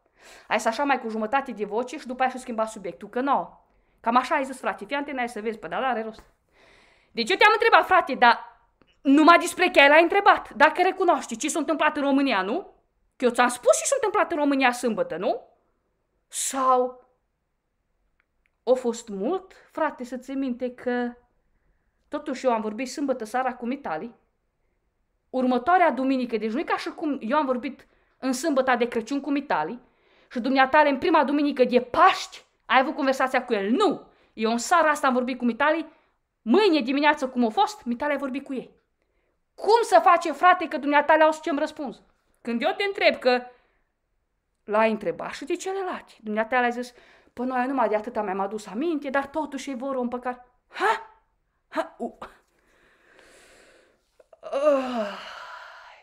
Ai să așa mai cu jumătate de voce și după aia și schimba subiectul, că nu. Cam așa ai zis, frate, fii antena, ai să vezi, pe da, are rost. Deci eu te-am întrebat, frate, dar numai despre care l-ai întrebat. Dacă recunoști ce s-a întâmplat în România, nu? Că eu ți-am spus ce s-a întâmplat în România sâmbătă, nu? Sau... O fost mult, frate, să ți minte că... Totuși eu am vorbit sâmbătă seara cu Mitali. Următoarea duminică, deci nu e ca și cum eu am vorbit în sâmbăta de Crăciun cu Mitali și Dumneatale în prima duminică de Paști ai avut conversația cu el. Nu! Eu în seara asta am vorbit cu Mitali Mâine dimineață, cum a fost, mi tale vorbit cu ei. Cum să face, frate, că dumneata le-au ce-mi răspuns? Când eu te întreb că l-ai întrebat și de celelalte, dumneata le-a zis, păi noi numai de atâta mi-am adus aminte, dar totuși ei vor un păcat. Ha? Ha? U. Uh.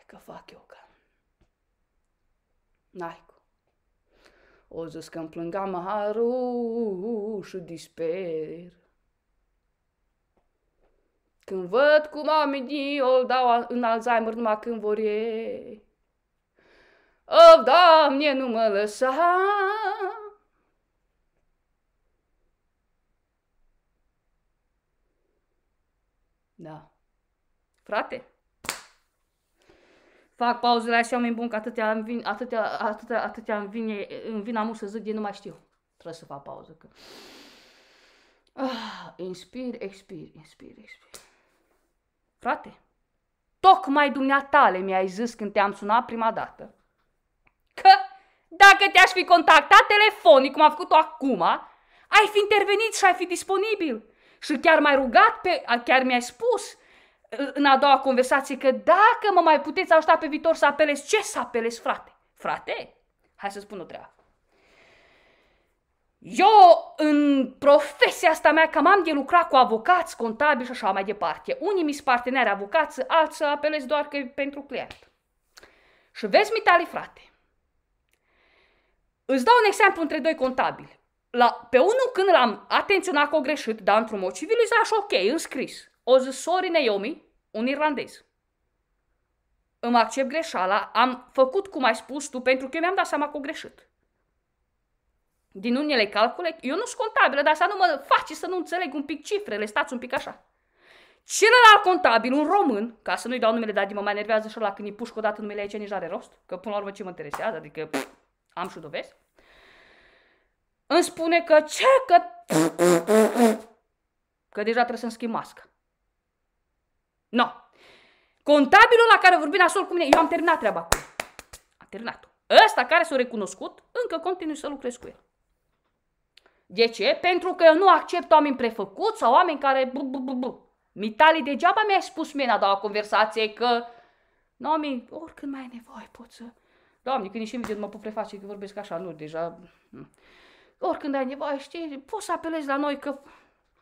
Că fac eu că... N-ai O zis că mi plângam harul și disper când văd cum oamenii o dau în Alzheimer numai când vor ei. Of, oh, Doamne, nu mă lăsa! Da. Frate, fac pauzele așa, oameni buni, că atâtea îmi vin, atâtea, atâtea, atâtea îmi vine, îmi vin amul să zic, eu nu mai știu. Trebuie să fac pauză. Că... Ah, inspir, expir, inspir, expir. Frate, tocmai dumneatale mi-ai zis când te-am sunat prima dată. Că dacă te-aș fi contactat telefonic, cum a făcut-o acum, ai fi intervenit și ai fi disponibil. Și chiar m-ai rugat, pe, chiar mi-ai spus uh, în a doua conversație că dacă mă mai puteți ajuta pe viitor să apelez, ce să apelez, frate? Frate, hai să spun o treabă. Eu, în profesia asta mea, cam am de lucrat cu avocați, contabili și așa mai departe. Unii mi-s parteneri avocați, alții apelez doar că pentru client. Și vezi, mitale, frate, îți dau un exemplu între doi contabili. La, pe unul când l-am atenționat că o greșit, dar într-un mod civilizat și ok, în înscris. O zis, sorry, Naomi, un irlandez. Îmi accept greșala, am făcut cum ai spus tu, pentru că eu mi-am dat seama că o greșit din unele calcule, eu nu sunt contabilă, dar asta nu mă face să nu înțeleg un pic cifrele, stați un pic așa. Celălalt contabil, un român, ca să nu-i dau numele, dar mă mai nervează și la când îi pușc odată numele aici, nici are rost, că până la urmă ce mă interesează, adică pff, am și dovezi, îmi spune că ce, că... că deja trebuie să-mi schimb masca. No. Contabilul la care vorbim nasol cu mine, eu am terminat treaba cu el. Am terminat-o. Ăsta care s-a recunoscut, încă continui să lucrez cu el. De ce? Pentru că eu nu accept oameni prefăcuți sau oameni care... Bu, bu, bu, bu. Mitali, degeaba mi-ai spus mie la doua conversație că... oameni oricând mai ai nevoie poți să... Doamne, când ești invitat, mă pot preface că vorbesc așa, nu, deja... Oricând ai nevoie, știi, poți să apelezi la noi că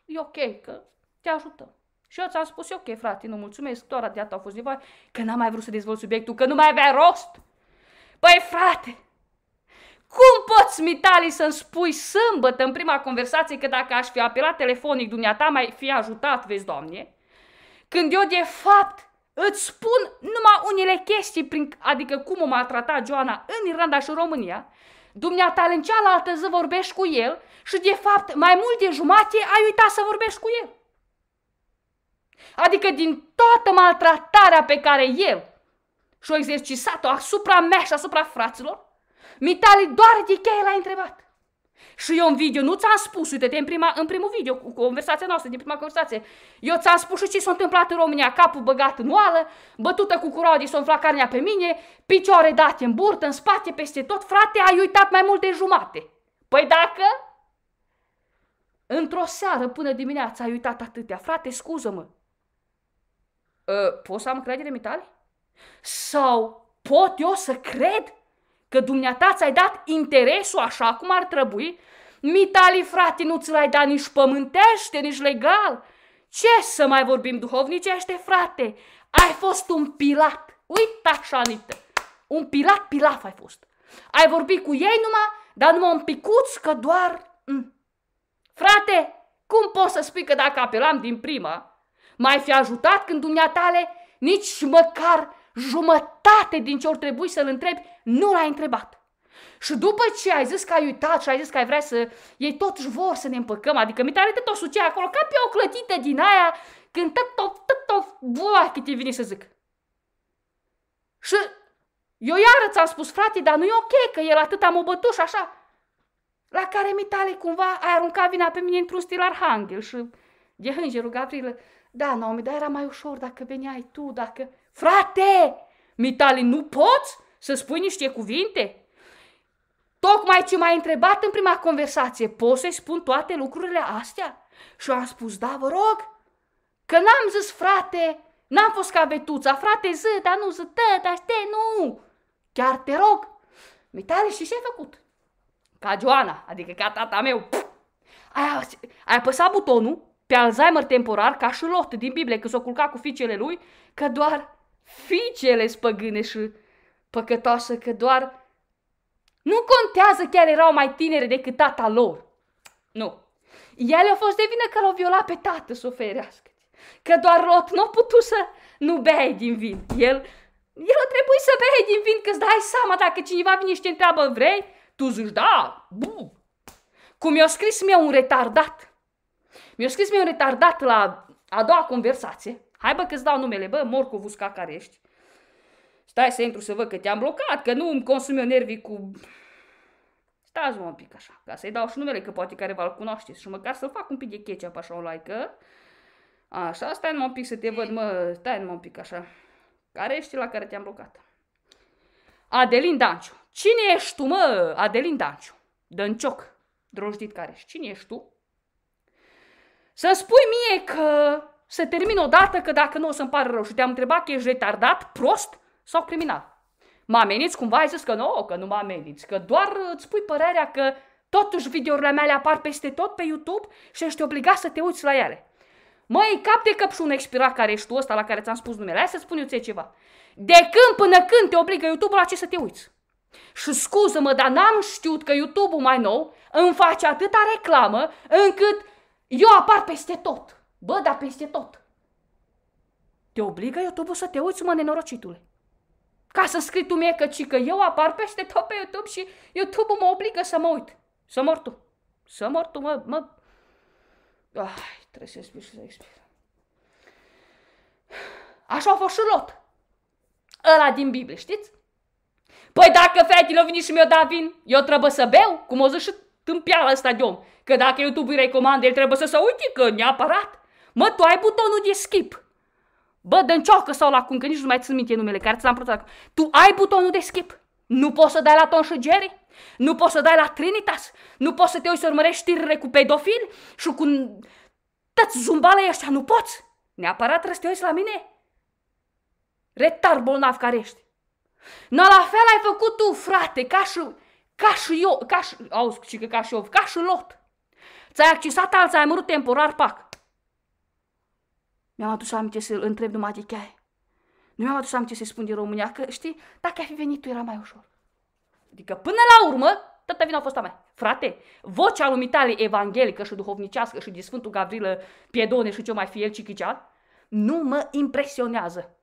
e ok, că te ajută Și eu ți-am spus, ok, frate, nu mulțumesc, doar de a fost nevoie, că n-am mai vrut să dezvolt subiectul, că nu mai avea rost. Păi, frate, cum poți, Mitali, să-mi spui sâmbătă în prima conversație că dacă aș fi apelat telefonic dumneata, mai fi ajutat, vezi, doamne? Când eu, de fapt, îți spun numai unele chestii, prin, adică cum o tratat Joana în Irlanda și în România, dumneata în cealaltă zi vorbești cu el și, de fapt, mai mult de jumate ai uitat să vorbești cu el. Adică din toată maltratarea pe care el și-o exercisat o asupra mea și asupra fraților, Mitali doar de cheie l a întrebat. Și eu în video nu ți-am spus, uite-te în, prima, în primul video cu conversația noastră, din prima conversație, eu ți-am spus și ce s-a întâmplat în România, capul băgat în oală, bătută cu curau s-a înflat carnea pe mine, picioare date în burtă, în spate, peste tot, frate, ai uitat mai mult de jumate. Păi dacă? Într-o seară până dimineața ai uitat atâtea, frate, scuză-mă. Ă, poți să am credere, Mitale? Sau pot eu să cred că dumneata ți-ai dat interesul așa cum ar trebui, mitali frate nu ți l-ai dat nici pământește, nici legal. Ce să mai vorbim duhovnicește, frate? Ai fost un pilat, uita așa, Anită. Un pilat, pilaf ai fost. Ai vorbit cu ei numai, dar numai un picuț, că doar... Mm. Frate, cum poți să spui că dacă apelam din prima, mai fi ajutat când dumneatale nici măcar jumătate din ce ori trebui să-l întrebi, nu l-ai întrebat. Și după ce ai zis că ai uitat și ai zis că ai vrea să... Ei totuși vor să ne împăcăm, adică mi arată tot sucea acolo ca pe o clătită din aia, când tot, tot, tot, tot, bua, cât e vine să zic. Și eu iară ți-am spus, frate, dar nu e ok că el atât am obătuș, și așa. La care mi tale cumva a aruncat vina pe mine într-un stil arhanghel și de hângerul Gavrilă. Da, Naomi, dar era mai ușor dacă veneai tu, dacă... Frate, Mitali, nu poți să spui niște cuvinte? Tocmai ce m-ai întrebat în prima conversație, poți să-i spun toate lucrurile astea? Și am spus, da, vă rog, că n-am zis, frate, n-am fost ca vetuța, frate, ză, dar nu zi, tă, dar știi, nu, chiar te rog. Mitali, și ce ai făcut? Ca Joana, adică ca tata meu. Puh! Ai, ai apăsat butonul pe Alzheimer temporar, ca și Lot din Biblie, că s-o culca cu fiicele lui, că doar fiicele spăgâne și păcătoasă că doar nu contează chiar erau mai tinere decât tata lor. Nu. El a fost de vină că l-au violat pe tată să o ferească. Că doar Lot nu a putut să nu bei din vin. El, el a trebuit să bei din vin, că îți dai seama dacă cineva vine și te întreabă vrei, tu zici da, bu. Cum mi-a scris mie un retardat. Mi-a scris mie un retardat la a doua conversație Hai bă că-ți dau numele, bă, Morcovusca care ești. Stai să intru să văd că te-am blocat, că nu îmi consum eu nervii cu... Stai, mă un pic așa, ca să-i dau și numele, că poate care v îl cunoașteți. și măcar să fac un pic de ketchup așa un like -ă. Așa, stai mă un pic să te văd, mă, stai mă un pic așa. Care ești la care te-am blocat? Adelin Danciu. Cine ești tu, mă, Adelin Danciu? Dăncioc, drojdit care ești. Cine ești tu? Să spui mie că să termin odată că dacă nu o să-mi pară rău și te-am întrebat că ești retardat, prost sau criminal. Mă ameniți cumva? Ai zis că nu, că nu mă ameniți, că doar îți pui părerea că totuși videourile mele apar peste tot pe YouTube și ești obligat să te uiți la ele. Măi, cap de căpșună expirat care ești tu ăsta la care ți-am spus numele, hai să spun eu ție ceva. De când până când te obligă YouTube-ul la ce să te uiți? Și scuză-mă, dar n-am știut că YouTube-ul mai nou îmi face atâta reclamă încât eu apar peste tot. Bă, dar peste tot. Te obligă YouTube-ul să te uiți, mă, nenorocitule. Ca să scrii tu mie că, ci, că eu apar peste tot pe YouTube și YouTube-ul mă obligă să mă uit. Să mor tu. Să mor tu, mă, mă... Ai, trebuie să expir și să expir. Așa a fost și Lot. Ăla din Biblie, știți? Păi dacă fratele a venit și mi o dat vin, eu trebuie să beau, cum o zis și tâmpiala asta de om. Că dacă YouTube îi recomandă, el trebuie să se uite că neapărat. Mă, tu ai butonul de skip! Bă, dă sau la cum, că nici nu mai țin minte numele care ți l-am protat. Tu ai butonul de skip! Nu poți să dai la Tom și Jerry? Nu poți să dai la Trinitas? Nu poți să te uiți să urmărești știrile cu pedofili și cu tăți zumbale ăștia? Nu poți? Neapărat trebuie să te uiți la mine? Retar bolnav care ești. Na, la fel ai făcut tu, frate, ca și, ca și eu, ca și, auzi, ca și eu, ca și Lot. Ți-ai accesat ai ul temporar, pac. Mi-am adus aminte să-l întreb numai de cheaie. Nu mi-am adus aminte să-i spun din România, că știi, dacă ai fi venit tu era mai ușor. Adică până la urmă, tata vina a fost a mea. Frate, vocea lui Mitale evanghelică și duhovnicească și de Sfântul Gavrilă Piedone și ce mai fi el cicicea, nu mă impresionează.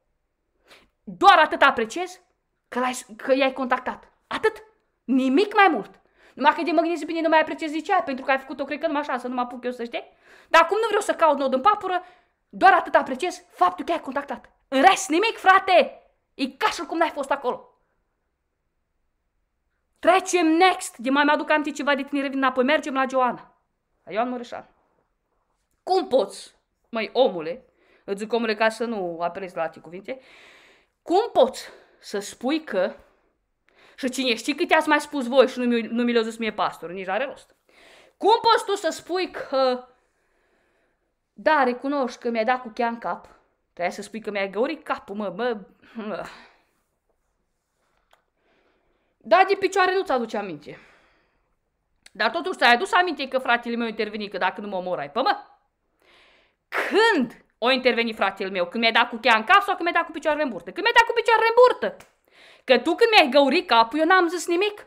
Doar atât apreciez că, că i-ai contactat. Atât. Nimic mai mult. Numai că de gândesc bine nu mai apreciez nici aia, pentru că ai făcut-o, cred că numai așa, să nu mă apuc eu să știi. Dar acum nu vreau să caut nod în papură doar atât apreciez faptul că ai contactat. În rest nimic, frate! E ca și cum n-ai fost acolo. Trecem next. De mai mi-aduc aminte ceva de tine, revin înapoi. Mergem la Joana. La Ioan Mărășan. Cum poți, măi omule, îți zic omule ca să nu apelezi la alte cuvinte, cum poți să spui că și cine știi câte ați mai spus voi și nu mi, nu mi le-a zis mie pastor, nici are rost. Cum poți tu să spui că da, recunoști că mi-ai dat cu chea în cap. Trebuie să spui că mi-ai găurit capul, mă, mă... Da, din picioare nu-ți aduce aminte. Dar totuși ți-ai adus aminte că fratele meu intervenit că dacă nu mă omorai, pă mă? Când o interveni fratele meu? Când mi-ai dat cu chea în cap sau când mi-ai dat cu picioarele în burtă? Când mi-ai dat cu picioarele în burtă? Că tu când mi-ai găurit capul, eu n-am zis nimic.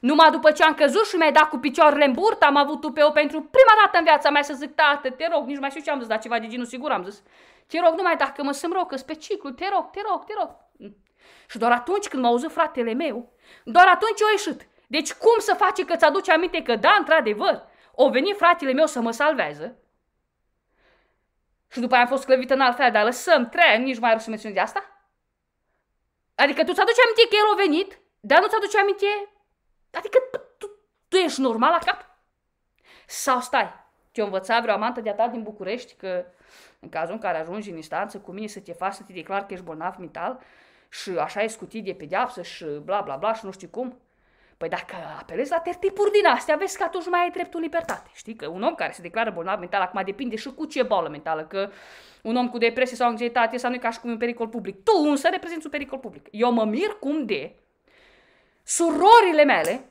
Numai după ce am căzut și mi-ai dat cu picioarele în burtă, am avut o pentru prima dată în viața mea să zic, tată, te rog, nici mai știu ce am zis, dar ceva de genul sigur am zis. Te rog, numai dacă mă sunt rog, pe ciclu, te rog, te rog, te rog. Mm. Și doar atunci când m-a auzit fratele meu, doar atunci eu ieșit. Deci cum să face că ți-aduce aminte că da, într-adevăr, o venit fratele meu să mă salvează? Și după aia am fost clăvită în alt fel, dar lăsăm, trei nici mai rău să de asta? Adică tu ți-aduce aminte că el a venit, dar nu ți-aduce aminte Adică tu, tu ești normal la cap? Sau stai, te o învăța vreo amantă de-a ta din București că în cazul în care ajungi în instanță cu mine să te faci să te declar că ești bolnav mental și așa e scutit de pedeapsă și bla bla bla și nu știu cum? Păi dacă apelezi la tertipuri din astea, vezi că atunci mai ai dreptul libertate. Știi că un om care se declară bolnav mental, acum depinde și cu ce boală mentală, că un om cu depresie sau anxietate sau nu e ca și cum e un pericol public. Tu însă reprezinți un pericol public. Eu mă mir cum de surorile mele,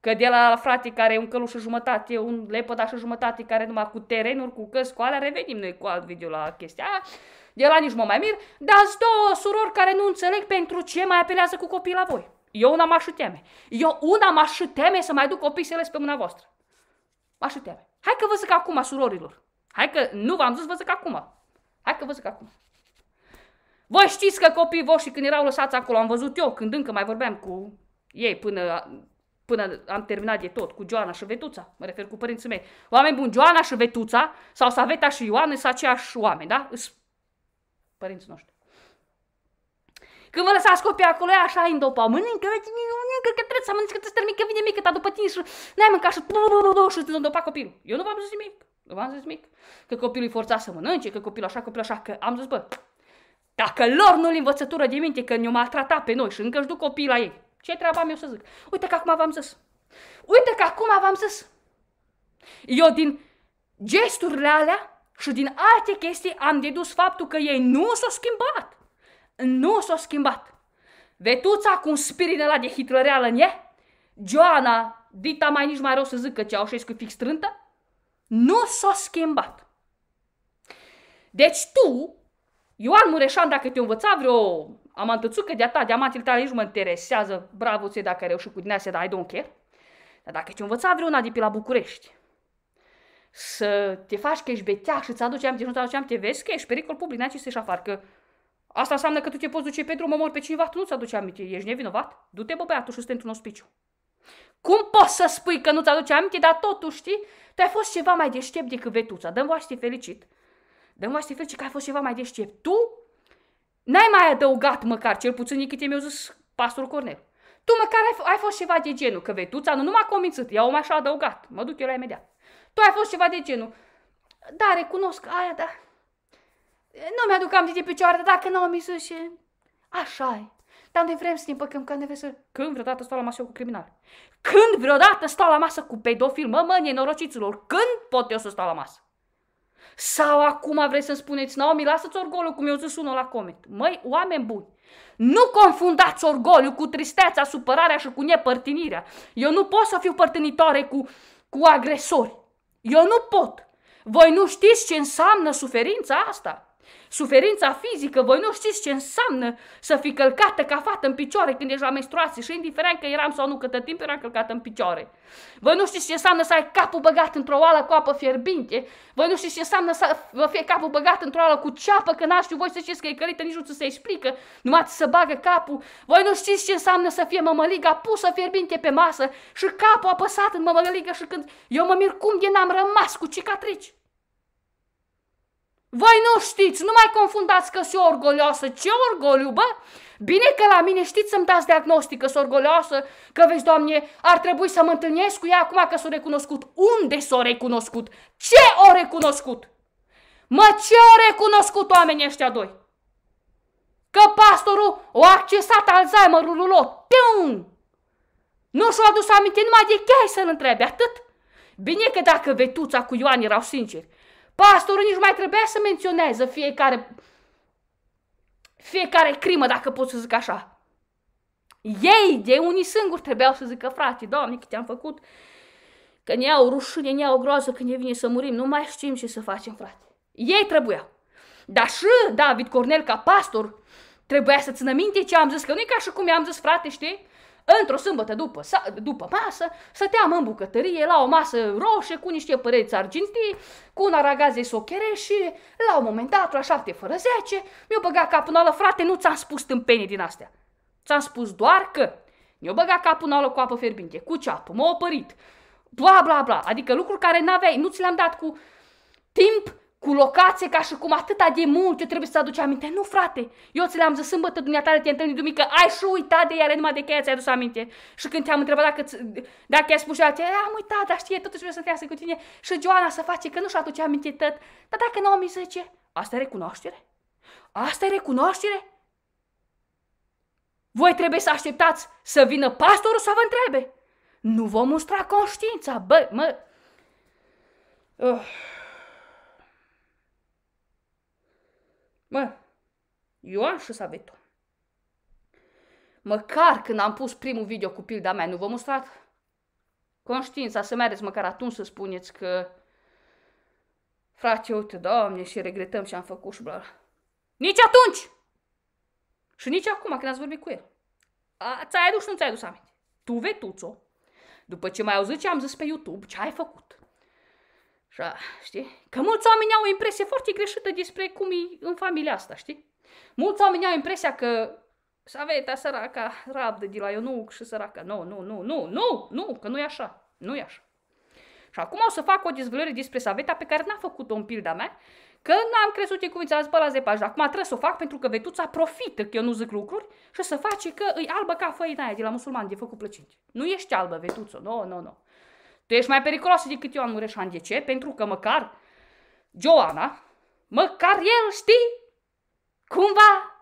că de la frate care e un căluș și jumătate, un lepădaș și jumătate care numai cu terenuri, cu căs, cu alea, revenim noi cu alt video la chestia aia, de la nici mă mai mir, dar două surori care nu înțeleg pentru ce mai apelează cu copii la voi. Eu una m-aș teme. Eu una m-aș teme să mai duc copii să le pe mâna voastră. M-aș teme. Hai că vă zic acum, surorilor. Hai că nu v-am zis, vă zic acum. Hai că vă zic acum. Voi știți că copiii voștri când erau lăsați acolo, am văzut eu când încă mai vorbeam cu ei până, până am terminat de tot, cu Joana și Vetuța, mă refer cu părinții mei. Oameni buni, Joana și Vetuța sau Saveta și Ioan sunt aceiași oameni, da? Îs părinții noștri. Când vă lăsați copii acolo, e așa în dopa, mănâncă, mănâncă, că trebuie să mănânci, că trebuie să termin, că vine mică, dar după tine și n-ai mâncat și și îți dopa copilul. Eu nu v-am zis nimic, nu v-am zis nimic. Că copilul e forțat să mănânce, că copilul așa, copilul așa, că am zis, bă, dacă lor nu-l învățătură de minte că ne-o maltrata pe noi și încă își duc copiii la ei, ce treaba am eu să zic? Uite că acum v-am zis. Uite că acum v-am zis. Eu din gesturile alea și din alte chestii am dedus faptul că ei nu s-au schimbat. Nu s-au schimbat. Vetuța cu un spirit la de hitlăreală în ea, Joana, dita mai nici mai rău să zic că Ceaușescu fix strântă, nu s-a schimbat. Deci tu, Ioan Mureșan, dacă te învăța vreo am antățut că de-a ta, de-a matil tale, nici mă interesează, bravo ție dacă ai reușit cu din astea, dar I don't care. Dar dacă ți-o învăța vreuna de pe la București, să te faci că ești beteac și ți aduce aminte și nu ți aminte, vezi că ești pericol public, n-ai ce să ieși afară, că asta înseamnă că tu te poți duce pe drum, omori pe cineva, tu nu ți aduce aminte, ești nevinovat, du-te bă băiatul și stai într-un ospiciu. Cum poți să spui că nu-ți aduce aminte, dar totuși știi, tu ai fost ceva mai deștept decât vetuța, dă-mi voaște felicit. dă-mi voaște felicit că ai fost ceva mai deștept, tu N-ai mai adăugat măcar, cel puțin din mi-a zis pastorul Cornel. Tu măcar ai, ai fost ceva de genul, că vetuța nu, nu m-a convințat, ea o mai așa adăugat. Mă duc eu la imediat. Tu ai fost ceva de genul. Da, recunosc, aia, da. Nu mi-aduc am de picioare, dar dacă nu am zis și... așa e. Dar noi vrem să ne împăcăm, că ne să... Când vreodată stau la masă cu criminal? Când vreodată stau la masă cu pedofil, mă, mă, nenorociților? Când pot eu să stau la masă? Sau acum vreți să-mi spuneți, Naomi, lasă-ți orgolul, cum eu zis unul la coment. Măi, oameni buni, nu confundați orgoliu cu tristețea, supărarea și cu nepărtinirea. Eu nu pot să fiu părtinitoare cu, cu agresori. Eu nu pot. Voi nu știți ce înseamnă suferința asta? Suferința fizică, voi nu știți ce înseamnă să fi călcată ca fată în picioare când ești la menstruație și indiferent că eram sau nu, câtă timp eram călcată în picioare. Voi nu știți ce înseamnă să ai capul băgat într-o oală cu apă fierbinte. Voi nu știți ce înseamnă să vă fie capul băgat într-o oală cu ceapă, că n-aș voi să știți că e cărită, nici nu ți se explică, numai să se bagă capul. Voi nu știți ce înseamnă să fie mămăliga pusă fierbinte pe masă și capul apăsat în mămăliga și când eu mă mir cum de n-am rămas cu cicatrici. Voi nu știți, nu mai confundați că sunt orgolioasă. Ce orgoliu, bă? Bine că la mine știți să-mi dați diagnostică, sunt orgolioasă, că vezi, doamne, ar trebui să mă întâlnesc cu ea acum că s-o recunoscut. Unde s-o recunoscut? Ce o recunoscut? Mă, ce o recunoscut oamenii ăștia doi? Că pastorul o accesat Alzheimerul lor. Tum! Nu și-o adus aminte numai de chiar să-l întrebe, atât. Bine că dacă vetuța cu Ioan erau sinceri, Pastorul nici nu mai trebuia să menționeze fiecare, fiecare crimă, dacă pot să zic așa. Ei, de unii singuri trebuiau să zică, frate, doamne, te am făcut, că ne iau rușine, ne iau groază că ne vine să murim, nu mai știm ce să facem, frate. Ei trebuia. Dar și David Cornel, ca pastor, trebuia să țină minte ce am zis, că nu e ca și cum i-am zis, frate, știi? într-o sâmbătă după, după masă, stăteam în bucătărie la o masă roșie cu niște păreți argintii, cu un de sochere și la un moment dat, la șapte fără zece, mi-o băga capul în frate, nu ți-am spus tâmpenii din astea. Ți-am spus doar că mi-o băga capul în cu apă fierbinte, cu ceapă, m-a opărit, bla bla bla, adică lucruri care n-aveai, nu ți le-am dat cu timp cu locație ca și cum atâta de mult eu trebuie să aduci aminte. Nu, frate, eu ți le-am zis sâmbătă, dumneatare te întâlnit duminică, ai și uitat de ele, numai de cheia ți-ai adus aminte. Și când te-am întrebat dacă, dacă ai spus și alții, am uitat, dar știe, totuși vreau să te cu tine. Și Joana să face că nu-și aduce aminte tot. Dar dacă nu mi zice, asta e recunoaștere? Asta e recunoaștere? Voi trebuie să așteptați să vină pastorul să vă întrebe. Nu vă mustra conștiința, bă, mă... Uh. Mă, Ioan și Saveton. Măcar când am pus primul video cu pilda mea, nu vă mustrat? Conștiința să mereți măcar atunci să spuneți că Frate, uite, doamne, și regretăm ce am făcut și bla. Nici atunci! Și nici acum când ați vorbit cu el. A, ți-ai adus și nu ți-ai adus aminte. Tu, vetuțo, după ce mai auzit ce am zis pe YouTube, ce ai făcut? Așa, știi? Că mulți oameni au o impresie foarte greșită despre cum e în familia asta, știi? Mulți oameni au impresia că să ta săraca rabdă de la nu, și săraca. Nu, nu, nu, nu, nu, nu, că nu e așa. Nu e așa. Și acum o să fac o dezvăluire despre Saveta pe care n-a făcut-o în pilda mea, că n-am crezut e cuvința zbăla la zepaj, Acum trebuie să o fac pentru că vetuța profită că eu nu zic lucruri și să face că îi albă ca făina aia de la musulmani de făcut plăcinte. Nu ești albă, vetuță, nu, no, nu, no, nu. No. Tu ești mai periculoasă decât Ioan Mureșan. De ce? Pentru că măcar Joana, măcar el, știi, cumva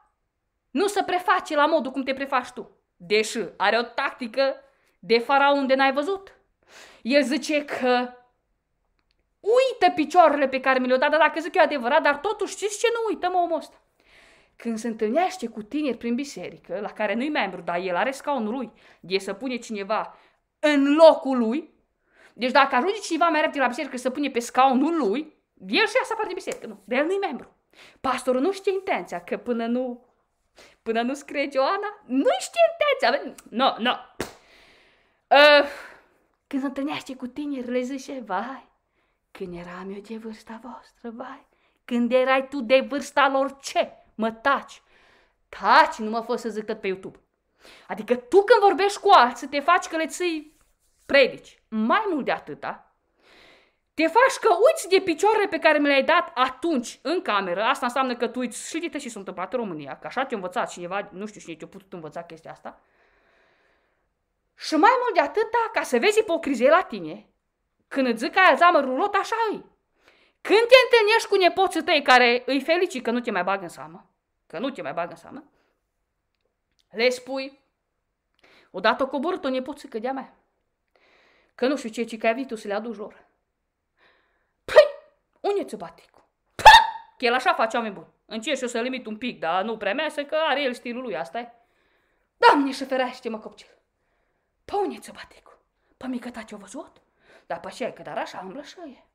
nu se preface la modul cum te prefaci tu. Deși are o tactică de faraon de n-ai văzut. El zice că uită picioarele pe care mi le-o dat, dar dacă zic eu adevărat, dar totuși știți ce nu uită, mă, omul ăsta? Când se întâlnește cu tineri prin biserică, la care nu-i membru, dar el are scaunul lui, de să pune cineva în locul lui, deci dacă ajunge cineva mai repede la biserică să pune pe scaunul lui, el și ia să de biserică. Nu, de el nu-i membru. Pastorul nu știe intenția, că până nu, până nu scrie Joana, nu știe intenția. Nu, no, nu. No. Uh, când se întâlnește cu tine, le zice, vai, când eram eu de vârsta voastră, vai, când erai tu de vârsta lor ce? Mă taci. Taci, nu mă fost să zic pe YouTube. Adică tu când vorbești cu alții, te faci că le ții predici. Mai mult de atâta, te faci că uiți de picioarele pe care mi le-ai dat atunci în cameră. Asta înseamnă că tu uiți și de și sunt întâmplat în România, că așa te-a învățat cineva, nu știu cine te-a putut învăța chestia asta. Și mai mult de atâta, ca să vezi ipocrizie la tine, când îți zic că ai Alzheimer rulot, așa e. Când te întâlnești cu nepoții tăi care îi felici că nu te mai bagă în seamă, că nu te mai bagă în seamă, le spui, odată coborât o nepoțică de-a mea. Că nu știu ce să le aduci lor. Păi, unde ți-o baticu? Păi, că el așa face oameni buni. Încerc și o să-l imit un pic, dar nu prea measă, că are el stilul lui, asta e. Doamne, și ferește mă copcel. Pe unde ți-o cu? Pe mică ta ce-o văzut? Dar pe și că dar așa îmi blășăie.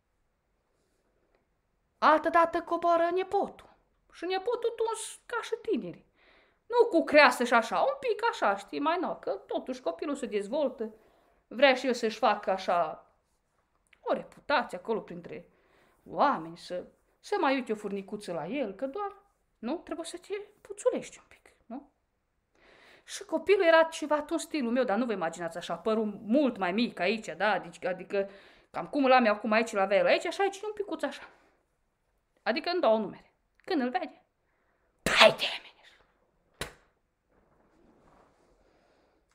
Altă dată coboară nepotul. Și nepotul tuns ca și tinerii. Nu cu creasă și așa, un pic așa, știi, mai nou, că totuși copilul se dezvoltă vrea și eu să-și facă așa o reputație acolo printre oameni, să, să mai uite o furnicuță la el, că doar, nu, trebuie să te puțulești un pic, nu? Și copilul era ceva tot stilul meu, dar nu vă imaginați așa, părul mult mai mic aici, da, adică, adică cam cum îl am eu acum aici, la avea el aici, așa, aici un picuț așa. Adică în două numere. Când îl vede, pai de mine!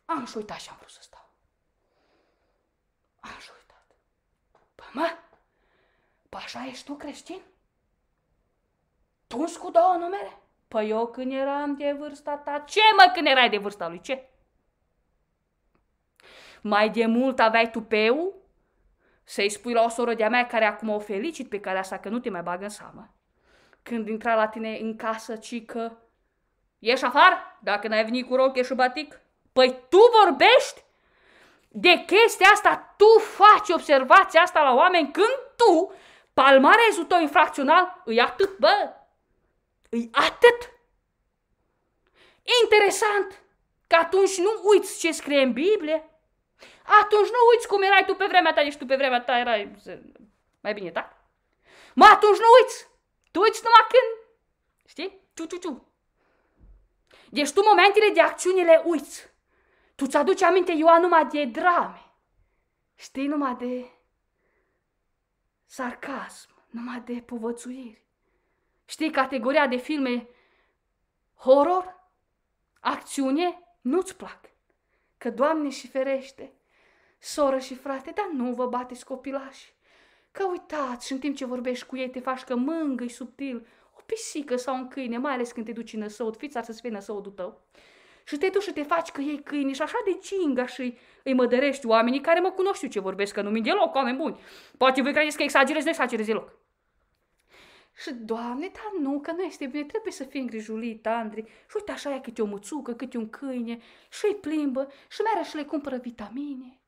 Am și uitat și am vrut să stau. Aș uitat. Păi mă, pă așa ești tu creștin? Tunși cu două numere? Păi eu când eram de vârsta ta, ce mă când erai de vârsta lui, ce? Mai de mult aveai peu să-i spui la o soră de-a mea care acum o felicit pe care asta că nu te mai bagă în seamă. Când intra la tine în casă, ci că ieși afară dacă n-ai venit cu roche și batic. Păi tu vorbești de chestia asta tu faci observația asta la oameni când tu, palmarezul tău infracțional, îi atât, bă! Îi atât! Interesant că atunci nu uiți ce scrie în Biblie, atunci nu uiți cum erai tu pe vremea ta, ești tu pe vremea ta erai mai bine, da? Mă, atunci nu uiți! Tu uiți numai când, știi? Ciu, ciu, ciu. Deci tu momentele de acțiune le uiți. Tu ți-aduci aminte, Ioan, numai de drame. Știi numai de sarcasm, numai de povățuiri. Știi categoria de filme horror, acțiune, nu-ți plac. Că, Doamne și ferește, soră și frate, dar nu vă bateți copilași. Că uitați și în timp ce vorbești cu ei te faci că mângâi subtil o pisică sau un câine, mai ales când te duci în năsăut, fița să-ți fie năsăutul tău. Și te duci și te faci că ei câini și așa de cinga și îi mădărești oamenii care mă cunoști ce vorbesc, că nu mi deloc oameni buni. Poate voi credeți că exagerez, nu exagerez deloc. Și, doamne, dar nu, că nu este bine, trebuie să fii îngrijulit, Andrei. Și uite așa e câte o muțucă, câte un câine, și îi plimbă, și merge și le cumpără vitamine.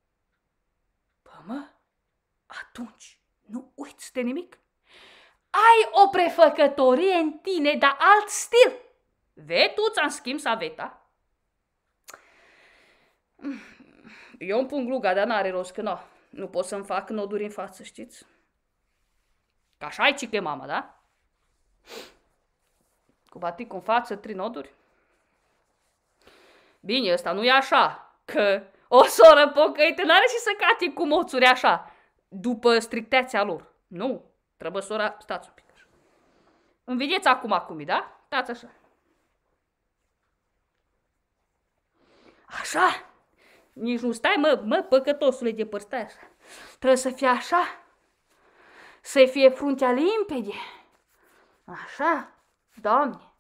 Pă, mă, atunci nu uiți de nimic. Ai o prefăcătorie în tine, dar alt stil. Vetuța, în schimb, saveta, eu îmi pun gluga, dar n-are rost, că no, nu pot să-mi fac noduri în față, știți? Ca așa ai cicle mama, da? Cu baticul în față, trei noduri. Bine, ăsta nu e așa, că o soră pocăită n-are și să cate cu moțuri așa, după strictețea lor. Nu, trebuie sora... Stați un pic așa. Îmi vedeți acum acum, da? Stați așa. Așa. Nici nu stai, mă, mă, păcătosule de păr, stai așa. Trebuie să fie așa, să fie fruntea limpede. Așa, Doamne,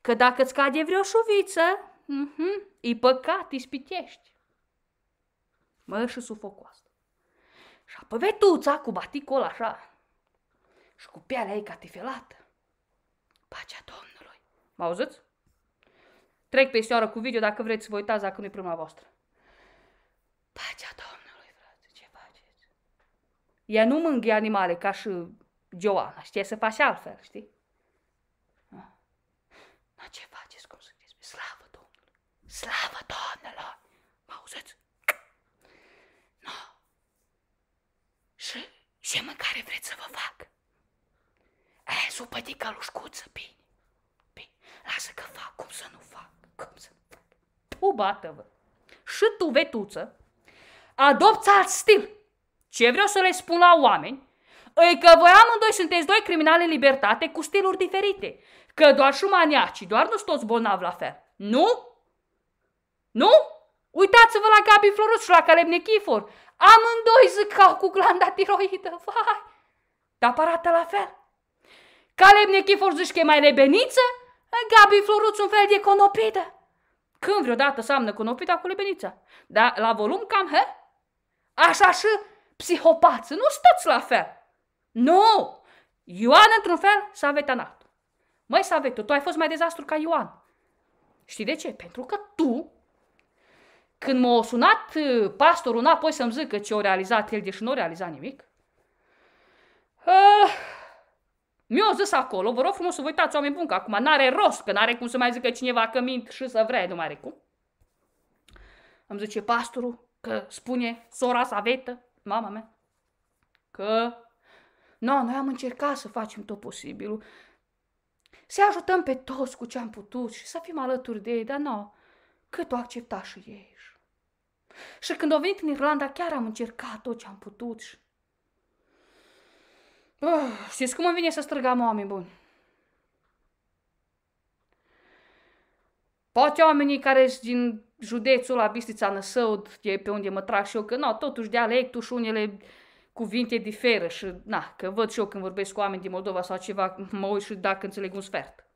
că dacă îți cade vreo șuviță, uh-huh, e păcat, spitești. Mă, și sufocos. Și apă vetuța cu baticul așa și cu pielea ei catifelată. Pacea Domnului. Mă auziți? Trec pe seară cu video dacă vreți să vă uitați dacă nu-i prima voastră. Pacea Domnului, frate, ce faceți? Ea nu mânghe animale ca și Joana, știe să faci altfel, știi? Ah. Dar ce faceți, cum sunteți? Slavă Domnului! Slavă Domnului! Mă auziți? No. Și ce mâncare vreți să vă fac? E, supă de călușcuță, bine. Bine, lasă că fac, cum să nu fac, cum să nu fac. Ubată-vă! Și tu, vetuță, adopți alt stil. Ce vreau să le spun la oameni e că voi amândoi sunteți doi criminali în libertate cu stiluri diferite. Că doar și maniacii, doar nu toți bolnavi la fel. Nu? Nu? Uitați-vă la Gabi Florus și la Caleb Nechifor. Amândoi zic că au cu glanda tiroidă, vai! Dar parată la fel. Caleb Nechifor zici că e mai lebeniță, Gabi Floruț un fel de conopidă. Când vreodată seamnă conopita cu lebenița. Dar la volum cam, he? Așa și psihopați, nu stați la fel. Nu! Ioan într-un fel, Saveta în altul. Măi, Savetu, tu ai fost mai dezastru ca Ioan. Știi de ce? Pentru că tu, când m-a sunat uh, pastorul înapoi să-mi zică ce a realizat el, deși nu a realizat nimic, uh, mi-a zis acolo, vă rog frumos să vă uitați, oameni buni, că acum n-are rost, că n-are cum să mai zică cineva că mint și să vrea, nu mai are cum. Am zice pastorul, că spune sora Savetă, mama mea, că no, noi am încercat să facem tot posibilul, să ajutăm pe toți cu ce am putut și să fim alături de ei, dar nu, cât o accepta și ei. Și când au venit în Irlanda, chiar am încercat tot ce am putut și... Uh, știți cum îmi vine să strigam oameni buni? Poate oamenii care sunt din județul la Bistrița Năsăud, e pe unde mă trag și eu, că nu, totuși dialectul și unele cuvinte diferă și, na, că văd și eu când vorbesc cu oameni din Moldova sau ceva, mă uit și dacă înțeleg un sfert.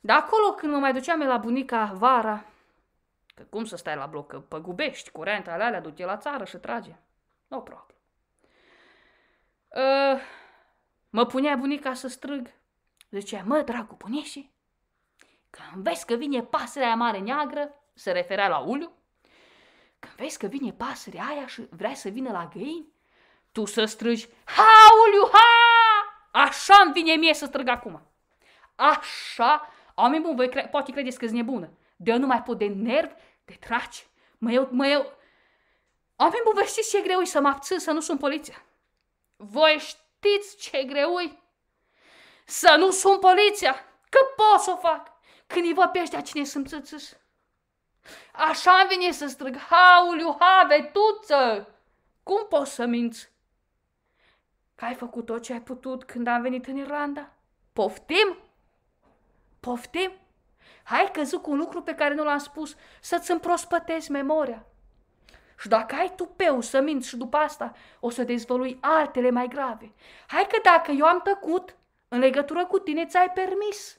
Dar acolo când mă mai duceam la bunica vara, că cum să stai la bloc, că păgubești curent alea, alea du-te la țară și trage. No problem. Uh, mă punea bunica să strâng. Zicea, mă, dragul punești? Că vezi că vine pasărea mare neagră, se referea la uliu, când vezi că vine pasărea aia și vrea să vină la găini, tu să strângi, ha, uliu, ha! Așa îmi vine mie să strâng acum. Așa, oameni buni, voi cre- poate credeți că-s nebună, de eu nu mai pot de nerv, de traci, mă eu, mă eu... Oameni buni, vă știți ce greu e să mă abțin să nu sunt poliția? Voi știți ce greu e să nu sun poliția? Că pot să o fac când îi văd pe ăștia cine sunt țâțâți. Așa am venit să strig, hauliu, vetuță! Cum poți să minți? Că ai făcut tot ce ai putut când am venit în Irlanda? Poftim? Poftim? Hai că zic un lucru pe care nu l-am spus, să-ți împrospătezi memoria. Și dacă ai tupeu să minți și după asta, o să dezvălui altele mai grave. Hai că dacă eu am tăcut, în legătură cu tine ți-ai permis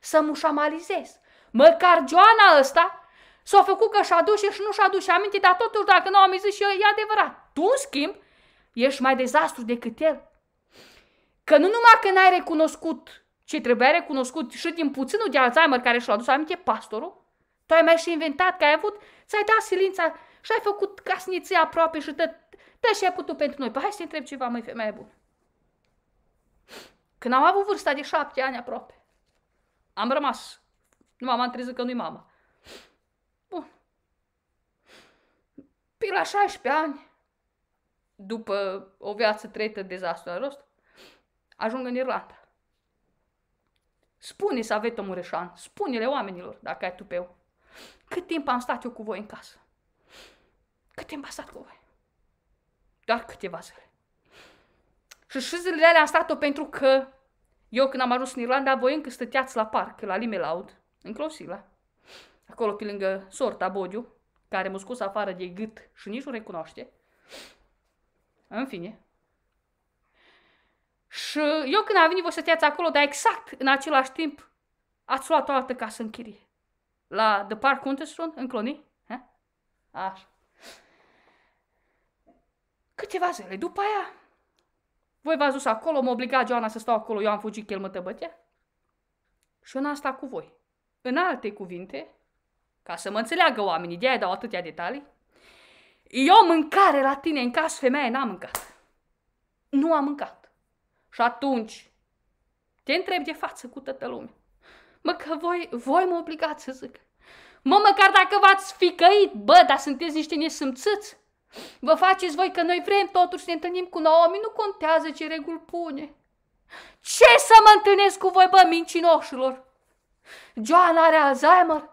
să mușamalizezi. Măcar Joana ăsta S-a făcut că și dus și nu și și aminte, dar totul dacă nu am zis și eu, e adevărat. Tu, în schimb, ești mai dezastru decât el. Că nu numai că n-ai recunoscut ce trebuia recunoscut și din puținul de Alzheimer care și-l adus aminte pastorul, tu ai mai și inventat că ai avut, ți-ai dat silința și ai făcut casniții aproape și tot te și ai putut pentru noi. Păi hai să întreb ceva, mai femeie bună. Când am avut vârsta de șapte ani aproape, am rămas. Nu m-am trezit că nu-i mama. pe păi la 16 ani, după o viață trăită dezastruos, ajung în Irlanda. Spune Saveta Mureșan, spune-le oamenilor, dacă ai tupeu, cât timp am stat eu cu voi în casă. Cât timp am stat cu voi? Doar câteva zile. Și și zilele alea am stat-o pentru că eu când am ajuns în Irlanda, voi încă stăteați la parc, la Limelaud, în Closila, acolo pe lângă sorta Bodiu, care m-a scos afară de gât și nici nu recunoaște. În fine. Și eu când am venit vă stăteați acolo, dar exact în același timp ați luat o altă casă în chirie. La The Park Counterstone, în Clonii. Ha? Așa. Câteva zile după aia, voi v-ați dus acolo, m-a obligat Joana să stau acolo, eu am fugit că el mă tăbătea. Și eu n-am stat cu voi. În alte cuvinte, ca să mă înțeleagă oamenii, de-aia dau atâtea detalii. Eu mâncare la tine în casă, femeie, n-am mâncat. Nu am mâncat. Și atunci te întreb de față cu toată lumea. Mă, că voi, voi mă obligați să zic. Mă, măcar dacă v-ați căit, bă, dar sunteți niște nesâmțâți. Vă faceți voi că noi vrem totuși să ne întâlnim cu Naomi, nu contează ce reguli pune. Ce să mă întâlnesc cu voi, bă, mincinoșilor? Joana are Alzheimer?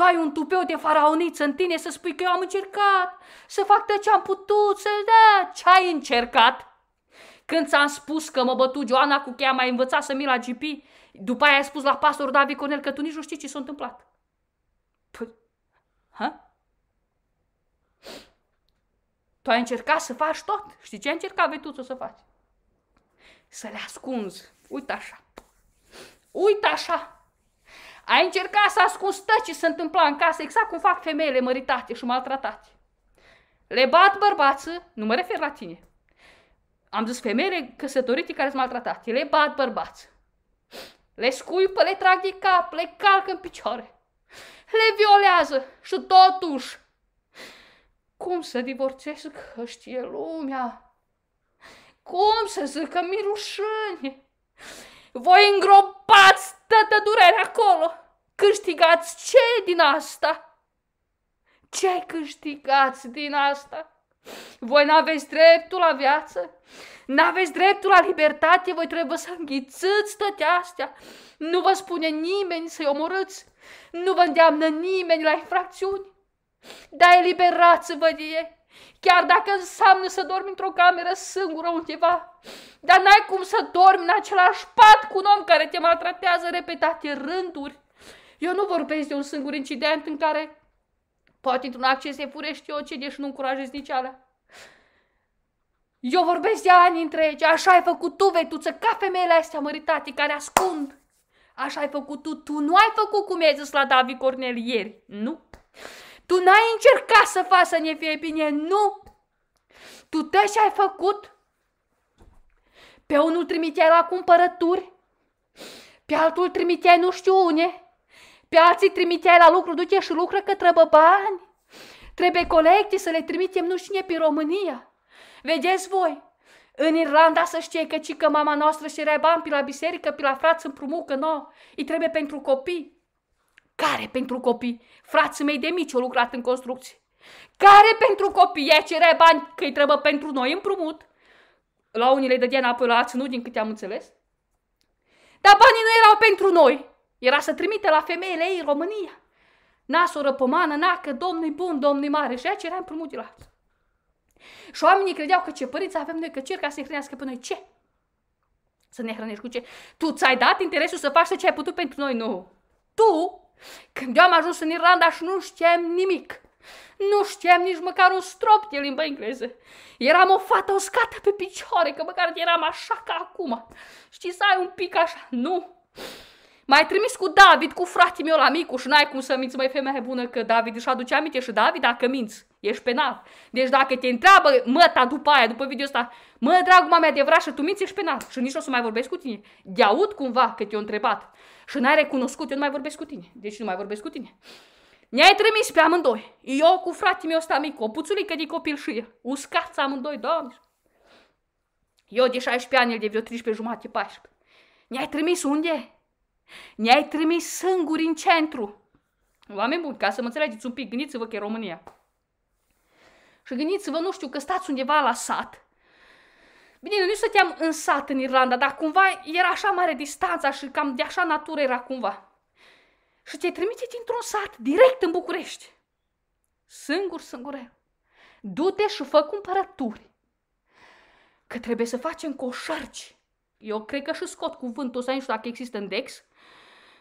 Tu ai un tupeu de faraoniță în tine să spui că eu am încercat, să fac tot ce am putut, să da, ce ai încercat? Când ți-am spus că mă bătu Joana cu cheia, m-ai învățat să mi la GP, după aia ai spus la pastor David conel că tu nici nu știi ce s-a întâmplat. Păi, ha? Tu ai încercat să faci tot. Știi ce ai încercat tu să faci? Să le ascunzi. Uite așa. Uite așa. A încercat să ascund tot ce se întâmpla în casă, exact cum fac femeile măritate și maltratate. Le bat bărbață, nu mă refer la tine. Am zis femeile căsătorite care sunt maltratate, le bat bărbață. Le scuipă, le trag de cap, le calcă în picioare. Le violează și totuși. Cum să divorțez că știe lumea? Cum să zică mi rușine? Voi îngropați toată durerea acolo! Câștigați ce din asta? Ce câștigați din asta? Voi n-aveți dreptul la viață? N-aveți dreptul la libertate? Voi trebuie să înghițiți toate astea? Nu vă spune nimeni să-i omorâți? Nu vă îndeamnă nimeni la infracțiuni? Dar eliberați-vă de ei! Chiar dacă înseamnă să dormi într-o cameră singură undeva, dar n-ai cum să dormi în același pat cu un om care te maltratează repetate rânduri, eu nu vorbesc de un singur incident în care poate într-un acces se furește o cedie și nu încurajezi nici alea. Eu vorbesc de ani întregi, așa ai făcut tu, vetuță, ca femeile astea măritate care ascund. Așa ai făcut tu, tu nu ai făcut cum ai zis la David Cornel ieri, nu? Tu n-ai încercat să faci să ne fie bine, nu? Tu te și ai făcut? Pe unul trimiteai la cumpărături, pe altul trimiteai nu știu unde. Pe alții trimiteai la lucru, duce și lucră că trebuie bani. Trebuie colecte să le trimitem nu știu pe România. Vedeți voi, în Irlanda să știe că cică mama noastră și era bani pe la biserică, pe la frață împrumut, că nu, îi trebuie pentru copii. Care pentru copii? Frații mei de mici au lucrat în construcții. Care pentru copii? Ea cerea bani că îi trebuie pentru noi împrumut. La unii le dădea înapoi la alții, nu din câte am înțeles. Dar banii nu erau pentru noi. Era să trimite la femeile ei în România. Na, soră pomană, na, că domnul bun, domnul mare. Și aia era împrumut de la asta. Și oamenii credeau că ce părinți avem noi că cer ca să ne hrănească pe noi. Ce? Să ne hrănești cu ce? Tu ți-ai dat interesul să faci ce ai putut pentru noi? Nu. Tu, când eu am ajuns în Irlanda și nu știam nimic, nu știam nici măcar un strop de limba engleză. Eram o fată uscată pe picioare, că măcar eram așa ca acum. Știi să ai un pic așa. Nu mai trimis cu David, cu fratele meu la micu și n-ai cum să minți, mai femeie bună, că David își aduce aminte și David, dacă minți, ești penal. Deci dacă te întreabă măta după aia, după video ăsta, mă, dragul mea de și tu minți, ești penal. Și nici nu o să mai vorbesc cu tine. De aud cumva că te o întrebat și n-ai recunoscut, eu nu mai vorbesc cu tine. Deci nu mai vorbesc cu tine. Ne-ai trimis pe amândoi. Eu cu fratele meu ăsta mic, o puțulică de copil și el. Uscați amândoi, doamne. Eu de 16 ani, el de vreo 13 jumate, 14. Ne-ai trimis unde? Ne-ai trimis sânguri în centru. Oameni buni, ca să mă înțelegeți un pic, gândiți-vă că e România. Și gândiți-vă, nu știu, că stați undeva la sat. Bine, nu stăteam în sat în Irlanda, dar cumva era așa mare distanța și cam de așa natură era cumva. Și te trimite într-un sat, direct în București. Singur, singure. Du-te și fă cumpărături. Că trebuie să facem coșarci. Eu cred că și scot cuvântul ăsta, nu știu dacă există în Dex,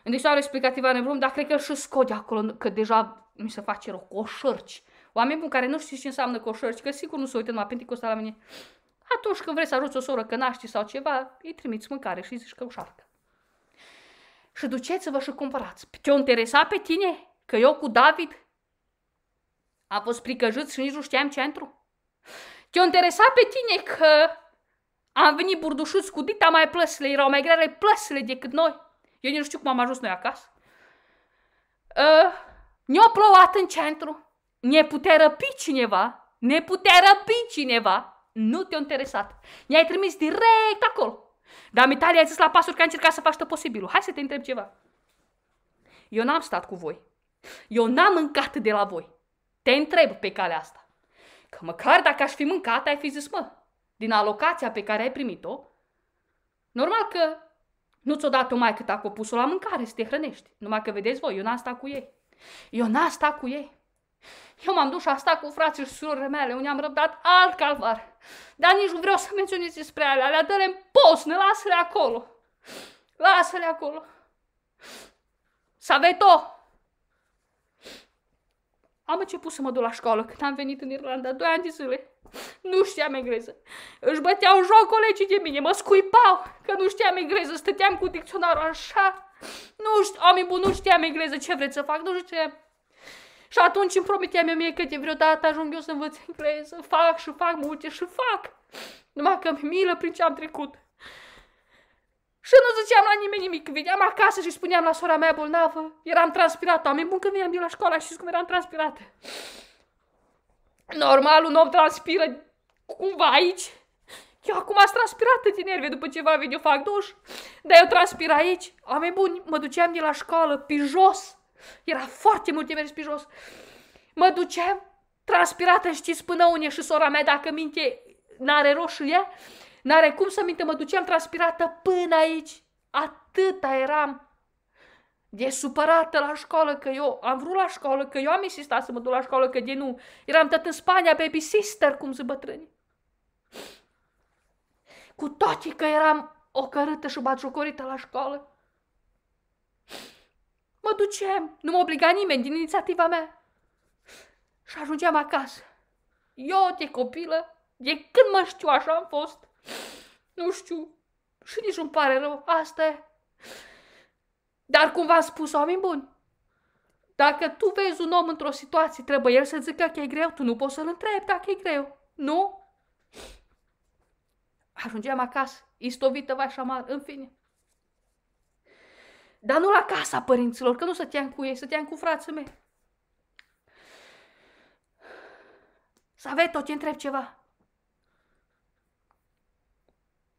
în dicționarul explicativ are dar cred că îl și scot de acolo, că deja mi se face rău, coșărci. Oameni buni care nu știu ce înseamnă coșărci, că sigur nu se uită numai Pentecostal la mine. Atunci când vrei să ajuți o soră că naște sau ceva, îi trimiți mâncare și zici că o Și duceți-vă și cumpărați. Te-o interesa pe tine că eu cu David a fost pricăjit și nici nu știam ce intru? Te-o interesa pe tine că am venit burdușuți cu dita mai plăsile, erau mai grele plăsile decât noi? Eu nici nu știu cum am ajuns noi acasă. Uh, ne-a plouat în centru. Ne putea răpi cineva. Ne putea răpi cineva. Nu te-a interesat. Ne-ai trimis direct acolo. Dar în Italia ai zis la pasuri că ai încercat să faci tot posibilul. Hai să te întreb ceva. Eu n-am stat cu voi. Eu n-am mâncat de la voi. Te întreb pe calea asta. Că măcar dacă aș fi mâncat, ai fi zis, mă, din alocația pe care ai primit-o, normal că nu ți-o dat-o mai cât cu pusul la mâncare să te hrănești. Numai că vedeți voi, eu n-am stat cu ei. Eu n-am stat cu ei. Eu m-am dus și asta cu frații și surorile mele, unde am răbdat alt calvar. Dar nici nu vreau să menționez despre alea, alea dă-le în post, ne lasă-le acolo. Lasă-le acolo. Saveto! Am început să mă duc la școală când am venit în Irlanda, doi ani de zile. Nu știam engleză. Își băteau joc colegii de mine, mă scuipau că nu știam engleză, stăteam cu dicționarul așa. Nu știu, oameni buni, nu știam engleză, ce vreți să fac, nu știu ce. Și atunci îmi promiteam eu mie că de vreodată ajung eu să învăț engleză, fac și fac multe și fac. Numai că mi milă prin ce am trecut. Și nu ziceam la nimeni nimic. Veneam acasă și spuneam la sora mea bolnavă. Eram transpirată. Am buni, că veneam eu la școală și cum eram transpirată. Normal, un om transpiră cumva aici. Eu acum ați transpirată de nervi după ceva vin, eu fac duș, dar eu transpir aici. Oameni buni, mă duceam de la școală pe jos. Era foarte mult mers pe jos. Mă duceam transpirată, știți, până unde și sora mea, dacă minte, n-are roșu e. n-are cum să minte, mă duceam transpirată până aici. Atâta eram E supărată la școală că eu am vrut la școală, că eu am insistat să mă duc la școală, că de nu. Eram tot în Spania, baby sister, cum zic bătrâni. Cu toate că eram o cărâtă și bagiocorită la școală. Mă duceam, nu mă obliga nimeni din inițiativa mea. Și ajungeam acasă. Eu, de copilă, de când mă știu așa am fost. Nu știu. Și nici nu-mi pare rău. Asta e. Dar cum v-am spus, oameni buni, dacă tu vezi un om într-o situație, trebuie el să zică că e greu, tu nu poți să-l întrebi dacă e greu. Nu? Ajungeam acasă, istovită va așa mare, în fine. Dar nu la casa părinților, că nu stăteam cu ei, stăteam cu frații mei. tot ce întreb ceva.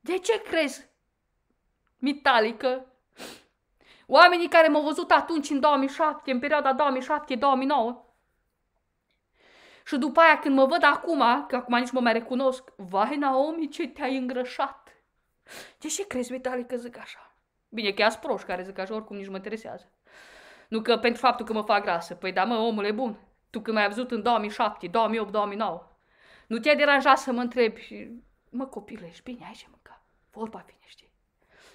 De ce crezi, Mitalică, Oamenii care m-au văzut atunci, în 2007, în perioada 2007-2009, și după aia când mă văd acum, că acum nici mă mai recunosc, vai Naomi, ce te-ai îngrășat! De ce crezi, Vitali, că zic așa? Bine că sunt proști care zic așa, oricum nici mă interesează. Nu că pentru faptul că mă fac grasă. Păi da, mă, omule bun, tu când m-ai văzut în 2007, 2008, 2009, nu te-ai deranjat să mă întrebi, mă copilă, ești bine, ai ce mânca? Vorba bine, știi?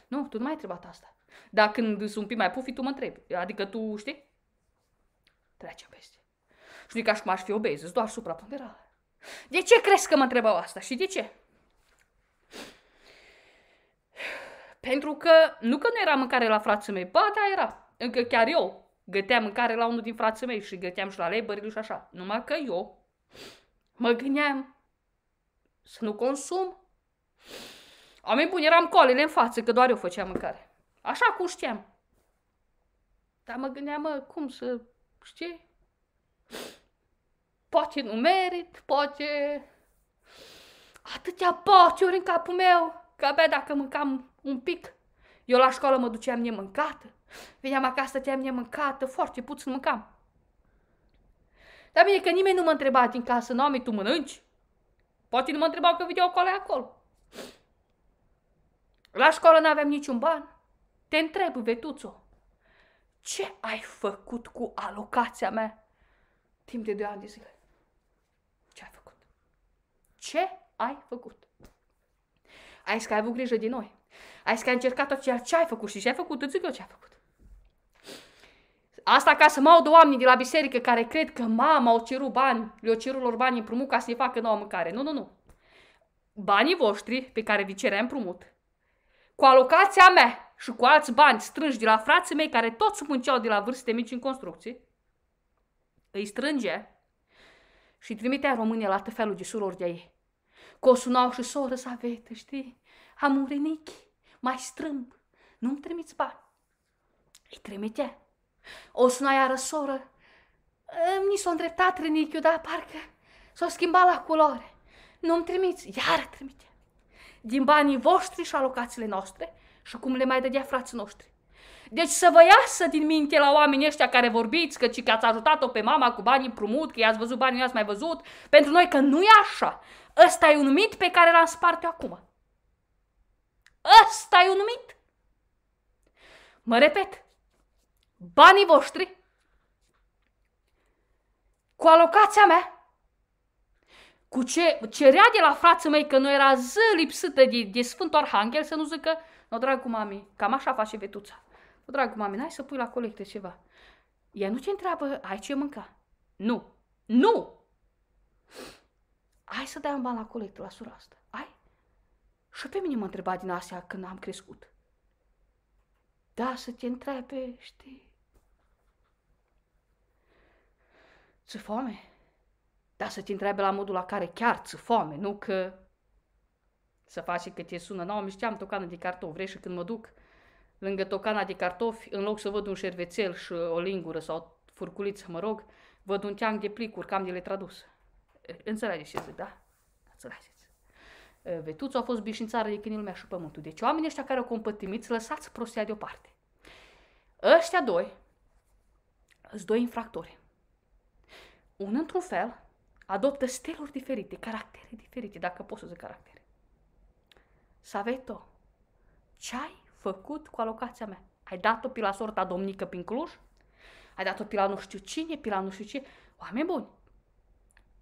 Nu, tu nu mai ai întrebat asta. Dar când sunt un pic mai pufi, tu mă întrebi. Adică tu, știi? Trecem peste. Și nu ca și cum aș fi obez, îți doar supraponderal. De ce crezi că mă întrebau asta? Și de ce? Pentru că, nu că nu era mâncare la frații mei, ba, da, era. Încă chiar eu găteam mâncare la unul din frații mei și găteam și la lei, și așa. Numai că eu mă gândeam să nu consum. Oameni buni, eram coalele în față, că doar eu făceam mâncare. Așa cum știam. Dar mă gândeam, mă, cum să știi? Poate nu merit, poate... Atâtea ori în capul meu, că abia dacă mâncam un pic. Eu la școală mă duceam nemâncată, veneam acasă, te-am nemâncată, foarte puțin mâncam. Dar bine că nimeni nu mă întreba din casă, nu tu mănânci? Poate nu mă întrebau că vedeau acolo acolo. La școală n-aveam niciun ban. Te întreb, Vetuțo, ce ai făcut cu alocația mea timp de 2 ani de zile? Ce ai făcut? Ce ai făcut? Ai că ai avut grijă de noi. Ai că ai încercat tot ceea ce ai făcut și ce ai făcut, îți zic eu ce ai făcut. Asta ca să mă audă oamenii de la biserică care cred că mama au cerut bani, le au cerut lor bani împrumut ca să-i facă nouă mâncare. Nu, nu, nu. Banii voștri pe care vi cerea împrumut, cu alocația mea, și cu alți bani strânși de la frații mei care toți munceau de la vârste mici în construcții, îi strânge și trimitea România la felul de surori de ei. Că o sunau și soră să avete, știi? Am un mai strâmb, nu-mi trimiți bani. Îi trimitea. O suna iară soră, mi s-a îndreptat rinichiul, dar parcă s-a schimbat la culoare. Nu-mi trimiți, iar trimite. Din banii voștri și alocațiile noastre, și cum le mai dădea frații noștri. Deci să vă iasă din minte la oamenii ăștia care vorbiți, că, că ați ajutat-o pe mama cu banii prumut, că i-ați văzut banii, nu i-ați mai văzut, pentru noi că nu e așa. Ăsta e un mit pe care l-am spart eu acum. Ăsta e un mit. Mă repet, banii voștri cu alocația mea, cu ce cerea de la frații mei că nu era ză lipsită de, de Sfântul Arhanghel, să nu zică No, dragul mami, cam așa face vetuța. No, dragul mami, mami, ai să pui la colecte ceva. Ea nu te întreabă, ai ce mânca? Nu. Nu! Hai să dai un ban la colectul la sura asta. Ai? Și pe mine mă întreba din astea când am crescut. Da, să te întrebe, știi? Ți foame? Da, să te întrebe la modul la care chiar ți foame, nu că să faci că te sună. N-au mișteam tocană de cartofi, vrei și când mă duc lângă tocana de cartofi, în loc să văd un șervețel și o lingură sau furculiță, mă rog, văd un teanc de plicuri, cam de le tradus. Înțelegeți ce zic, da? Înțelegeți. Vetuțul a fost bișințară de când lumea și pământul. Deci oamenii ăștia care au compătimiți, lăsați prostia deoparte. Ăștia doi, sunt doi infractori. Un într-un fel adoptă steluri diferite, caractere diferite, dacă pot să zic caractere. Saveto, ce ai făcut cu alocația mea? Ai dat-o pe la sorta domnică prin Cluj? Ai dat-o pe la nu știu cine, pe la nu știu ce? Oameni buni,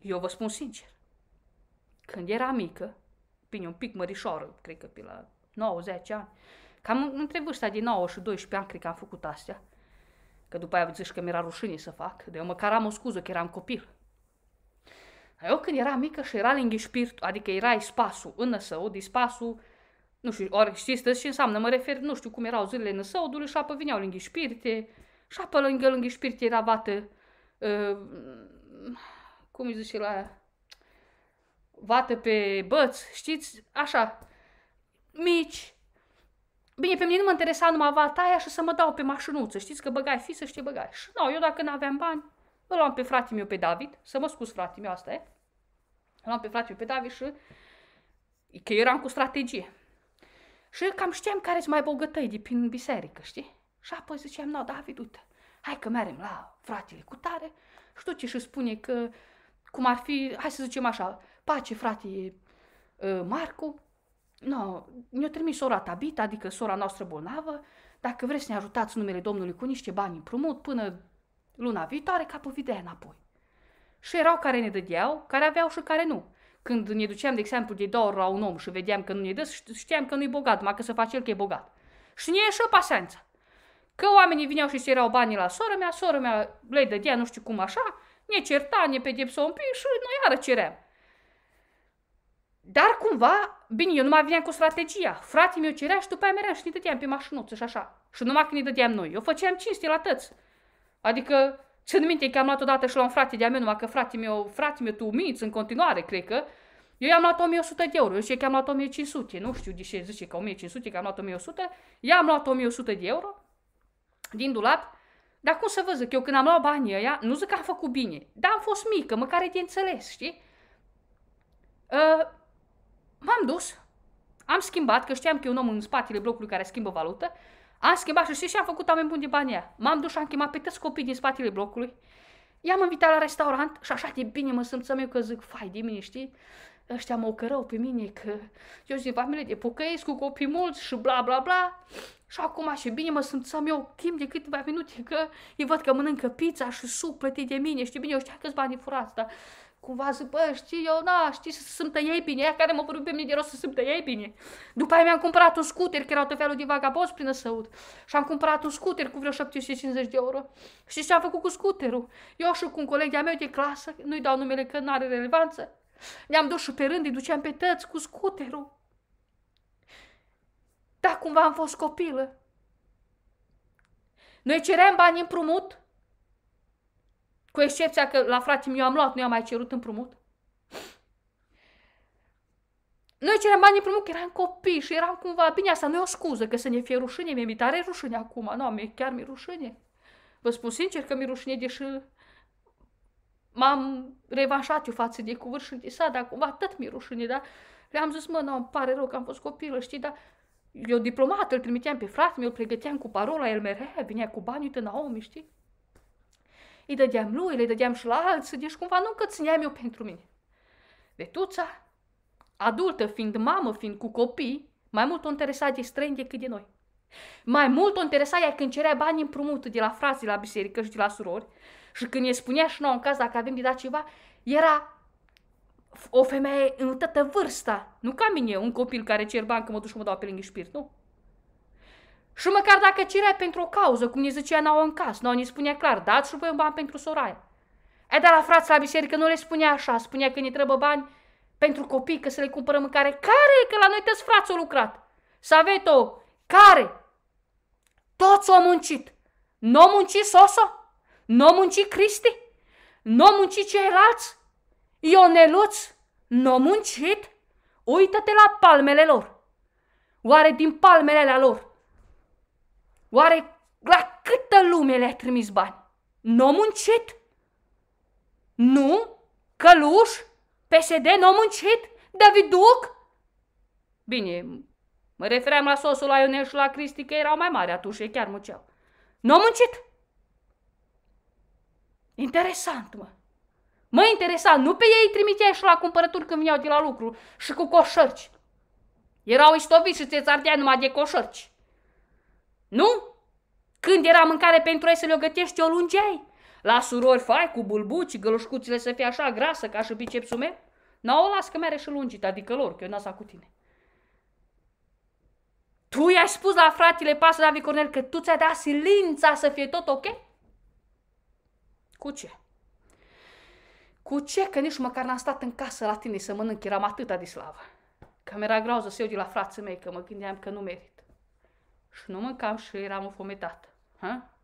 eu vă spun sincer, când era mică, bine, un pic mărișoară, cred că pe la 90 ani, cam între vârsta de 9 și 12 ani, cred că am făcut astea, că după aia zici că mi-era rușine să fac, de eu măcar am o scuză că eram copil. eu când eram mică și era lingi spiritul, adică era spasul, în său, de spasul nu știu, ori știți ce înseamnă, mă refer, nu știu cum erau zilele năsăudului și apă veneau lângă șpirte și apă lângă lângă șpirte era vată, uh, cum îi zice la aia? vată pe băț, știți, așa, mici. Bine, pe mine nu mă interesa numai vata aia și să mă dau pe mașinuță, știți că băgai fi să știe băgai. Și nu, eu dacă nu aveam bani, îl luam pe fratele meu pe David, să mă scuz fratele meu, asta e. Îl luam pe fratele meu pe David și că eu eram cu strategie. Și cam știam care sunt mai bogătăi de prin biserică, știi? Și apoi ziceam, no, David, uite, hai că merem la fratele cu tare și ce și spune că, cum ar fi, hai să zicem așa, pace, frate, ă, Marcu, no, ne-a trimis sora Tabita, adică sora noastră bolnavă, dacă vreți să ne ajutați numele Domnului cu niște bani împrumut până luna viitoare, ca pe înapoi. Și erau care ne dădeau, care aveau și care nu. Când ne duceam, de exemplu, de două ori la un om și vedeam că nu ne dă, știam că nu-i bogat, mai că se face el că e bogat. Și ne ieșea pasanța. Că oamenii vineau și se erau banii la sora mea, sora mea le dădea nu știu cum așa, ne certa, ne pedepsa un pic și noi iară ceream. Dar cumva, bine, eu nu mai vineam cu strategia. Fratele meu cerea și după aia meream și ne dădeam pe mașinuță și așa. Și numai când ne dădeam noi. Eu făceam cinste la tăți. Adică Țin minte că am luat odată și la un frate de-a meu, numai că frate meu, frate meu, tu minți în continuare, cred că, eu i-am luat 1100 de euro, eu zice că am luat 1500, nu știu de ce zice că 1500, că am luat 1100, i-am luat 1100 de euro din dulap, dar cum să vă zic, eu când am luat banii ăia, nu zic că am făcut bine, dar am fost mică, măcar e de înțeles, știi? Uh, m-am dus, am schimbat, că știam că e un om în spatele blocului care schimbă valută, am schimbat și știi ce am făcut oameni buni de bani M-am dus și am chemat pe toți copiii din spatele blocului. I-am invitat la restaurant și așa de bine mă simțăm eu că zic, fai de mine, știi? Ăștia mă ocărău pe mine că eu sunt din familie de pocăiesc cu copii mulți și bla bla bla. Și acum și bine mă simțăm eu timp de câteva minute că îi văd că mănâncă pizza și suc plătit de mine, știi bine, eu știam câți bani furați, dar cumva zic, bă, știi, eu, na, știi, să-mi tăiei bine, aia care mă vorbim pe mine de rost să-mi tăiei bine. După aia mi-am cumpărat un scooter, că erau tot felul de vagabos prin săut. Și am cumpărat un scooter cu vreo 750 de euro. Și ce am făcut cu scooterul? Eu și cu un coleg de-a meu de clasă, nu-i dau numele că nu are relevanță, ne-am dus și pe rând, îi duceam pe tăți cu scooterul. Da, cumva am fost copilă. Noi cerem bani împrumut, cu excepția că la frate mi am luat, nu i-am mai cerut împrumut. Noi cerem bani împrumut că eram copii și eram cumva, bine, asta nu e o scuză, că să ne fie rușine, mi-e tare rușine acum, nu, mi-e chiar mi rușine. Vă spun sincer că mi-e rușine, deși m-am revanșat eu față de cuvânt și de sa, dar acum tot mi-e rușine, dar le-am zis, mă, nu, îmi pare rău că am fost copilă, știi, dar eu diplomat, îl trimiteam pe frate, mi-l pregăteam cu parola, el mereu vinea cu bani, uite, Naomi, știi? îi dădeam lui, le dădeam și la alții, deci cumva nu că țineam eu pentru mine. Vetuța, adultă fiind mamă, fiind cu copii, mai mult o interesa de străini decât de noi. Mai mult o interesa ea când cerea bani împrumut de la frați, la biserică și de la surori și când îi spunea și nouă în caz dacă avem de dat ceva, era o femeie în toată vârsta, nu ca mine, un copil care cer bani că mă duc și mă dau pe lângă șpirt, nu? Și măcar dacă cerea pentru o cauză, cum ne zicea nouă în casă, nouă ne spunea clar, dați și voi bani pentru soraia. E, dar la frați la biserică nu le spunea așa, spunea că ne trebuie bani pentru copii, că să le cumpără mâncare. Care? Că la noi toți frați au lucrat. Saveto, care? Toți au muncit. Nu au muncit Soso? Nu au muncit Cristi? Nu au muncit ceilalți? Ioneluț? Nu au muncit? Uită-te la palmele lor. Oare din palmele alea lor Oare la câtă lume le a trimis bani? Nu muncit? Nu? Căluș? PSD nu muncit? Daviduc? Bine, mă refeream la sosul la Ionel și la Cristi că erau mai mari atunci și chiar munceau. Nu muncit? Interesant, mă. Mă interesant, nu pe ei trimiteai și la cumpărături când veneau de la lucru și cu coșărci. Erau istoviți și ți numai de coșărci. Nu? Când era mâncare pentru ei să le-o gătești, o lungeai. La surori fai cu bulbuci, gălușcuțile să fie așa grasă ca și bicepsul meu? N-o las că mere și lungit, adică lor, că eu n cu tine. Tu i-ai spus la fratele pasă David Cornel că tu ți-ai dat silința să fie tot ok? Cu ce? Cu ce? Că nici măcar n-am stat în casă la tine să mănânc, eram atâta de slavă. Că mi-era groază să iau de la frații mei, că mă gândeam că nu merit și nu mâncam și eram înfometată. Ha?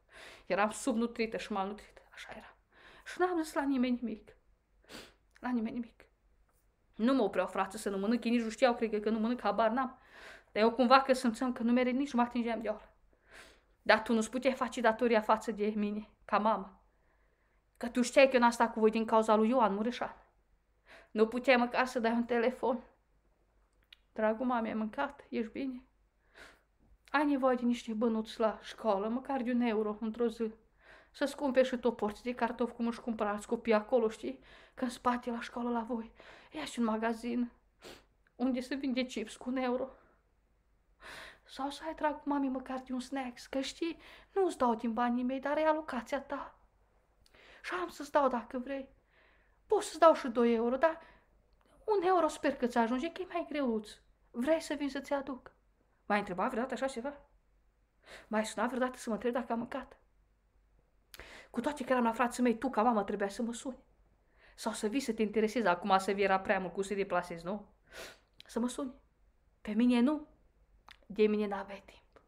Eram subnutrită și malnutrită. Așa era. Și n-am zis la nimeni nimic. La nimeni nimic. Nu mă opreau frate să nu mănânc, ei nici nu știau, cred că nu mănânc, habar n-am. Dar eu cumva că simțeam că nu mere nici mă atingeam de oră. Dar tu nu-ți puteai face datoria față de mine, ca mamă. Că tu știai că eu n-am stat cu voi din cauza lui Ioan Mureșan. Nu puteai măcar să dai un telefon. Dragul mami, ai mâncat? Ești bine? ai nevoie de niște bănuți la școală, măcar de un euro într-o zi. Să-ți cumperi și tu porți de cartofi cum își cumpărați copii acolo, știi? Că în spate la școală la voi. Ia și un magazin unde se vinde chips cu un euro. Sau să ai trag cu mami măcar de un snacks, că știi, nu îți dau din banii mei, dar e alocația ta. Și am să-ți dau dacă vrei. Poți să-ți dau și 2 euro, dar un euro sper că ți ajunge, că e mai greuț. Vrei să vin să-ți aduc? M-ai întrebat vreodată așa ceva? M-ai sunat vreodată să mă întreb dacă am mâncat? Cu toate că eram la frații mei, tu ca mamă trebuia să mă suni. Sau să vii să te interesezi, acum să vii era prea mult cu să te deplasezi, nu? Să mă suni. Pe mine nu. De mine n-aveai timp.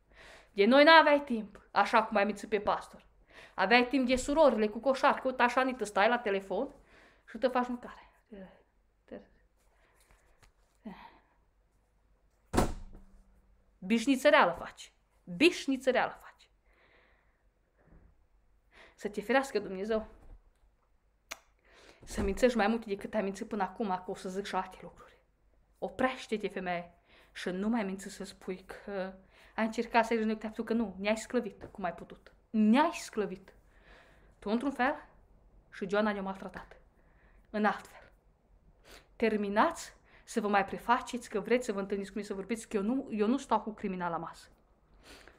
De noi n-aveai timp, așa cum ai mințit pe pastor. Aveai timp de surorile cu coșar, cu tașanită, stai la telefon și te faci mâncare. reală faci. reală faci. Să te ferească Dumnezeu. Să mințești mai mult decât ai mințit până acum, că o să zic și alte lucruri. Oprește-te, femeie, și nu mai minți să spui că ai încercat să ești tu că nu, ne-ai sclăvit cum ai putut. Ne-ai sclăvit. Tu într-un fel și Joana ne-a maltratat. În alt fel. Terminați să vă mai prefaceți că vreți să vă întâlniți cu mine, să vorbiți, că eu nu, eu nu stau cu criminal la masă.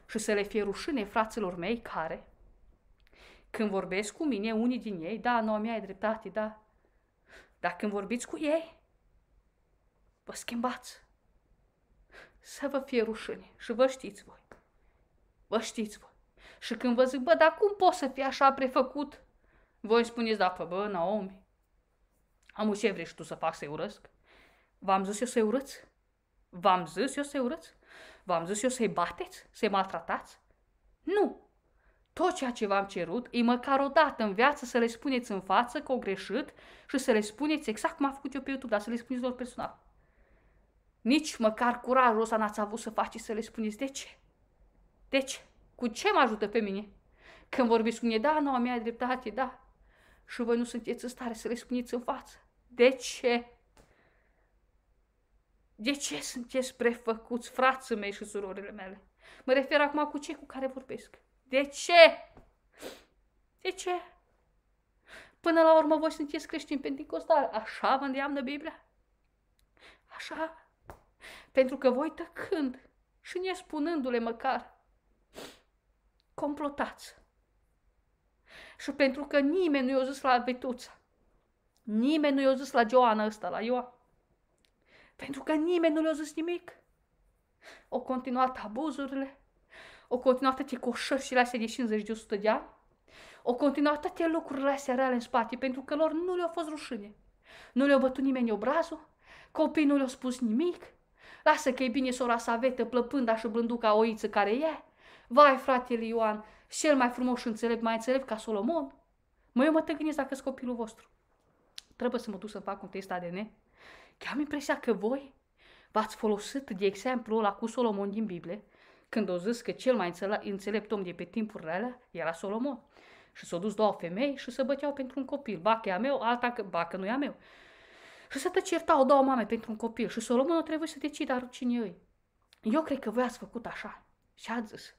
Și să le fie rușine fraților mei care, când vorbesc cu mine, unii din ei, da, Naomi, ai dreptate, da, dar când vorbiți cu ei, vă schimbați. Să vă fie rușine și vă știți voi. Vă știți voi. Și când vă zic, bă, dar cum poți să fie așa prefăcut? Voi spuneți, da, pă, bă, Naomi, am ce vrei și tu să fac să-i urăsc? V-am zis eu să-i urâți? V-am zis eu să-i urâți? V-am zis eu să-i bateți? Să-i maltratați? Nu! Tot ceea ce v-am cerut e măcar o dată în viață să le spuneți în față că au greșit și să le spuneți exact cum am făcut eu pe YouTube, dar să le spuneți lor personal. Nici măcar curajul ăsta n-ați avut să faceți să le spuneți de ce. Deci, cu ce mă ajută pe mine? Când vorbiți cu mine, da, nu, am mea dreptate, da. Și voi nu sunteți în stare să le spuneți în față. De ce? De ce sunteți prefăcuți, frații mei și surorile mele? Mă refer acum cu cei cu care vorbesc. De ce? De ce? Până la urmă voi sunteți creștini pentecostali. Așa vă îndeamnă Biblia? Așa? Pentru că voi tăcând și nespunându-le măcar, complotați. Și pentru că nimeni nu i-a zis la Vituța, nimeni nu i-a zis la Joana ăsta, la Ioan, pentru că nimeni nu le-a zis nimic. O continuat abuzurile, o continuat toate coșările astea de 50 de 100 de ani, o continuat toate lucrurile astea reale în spate, pentru că lor nu le-a fost rușine. Nu le-a bătut nimeni obrazul, copiii nu le-a spus nimic, lasă că e bine sora sa vetă, plăpânda și blânduca oiță care e. Vai, fratele Ioan, cel mai frumos și înțelept, mai înțelept ca Solomon. Mă, eu mă te dacă copilul vostru. Trebuie să mă duc să fac un test ADN Că am impresia că voi v-ați folosit de exemplu ăla cu Solomon din Biblie, când au zis că cel mai înțelept om de pe timpurile alea era Solomon. Și s-au dus două femei și se băteau pentru un copil. Ba că e a meu, alta că, ba că nu e a meu. Și se certau două mame pentru un copil. Și Solomon o trebuie să decide dar cine e. Eu cred că voi ați făcut așa. Și ați zis,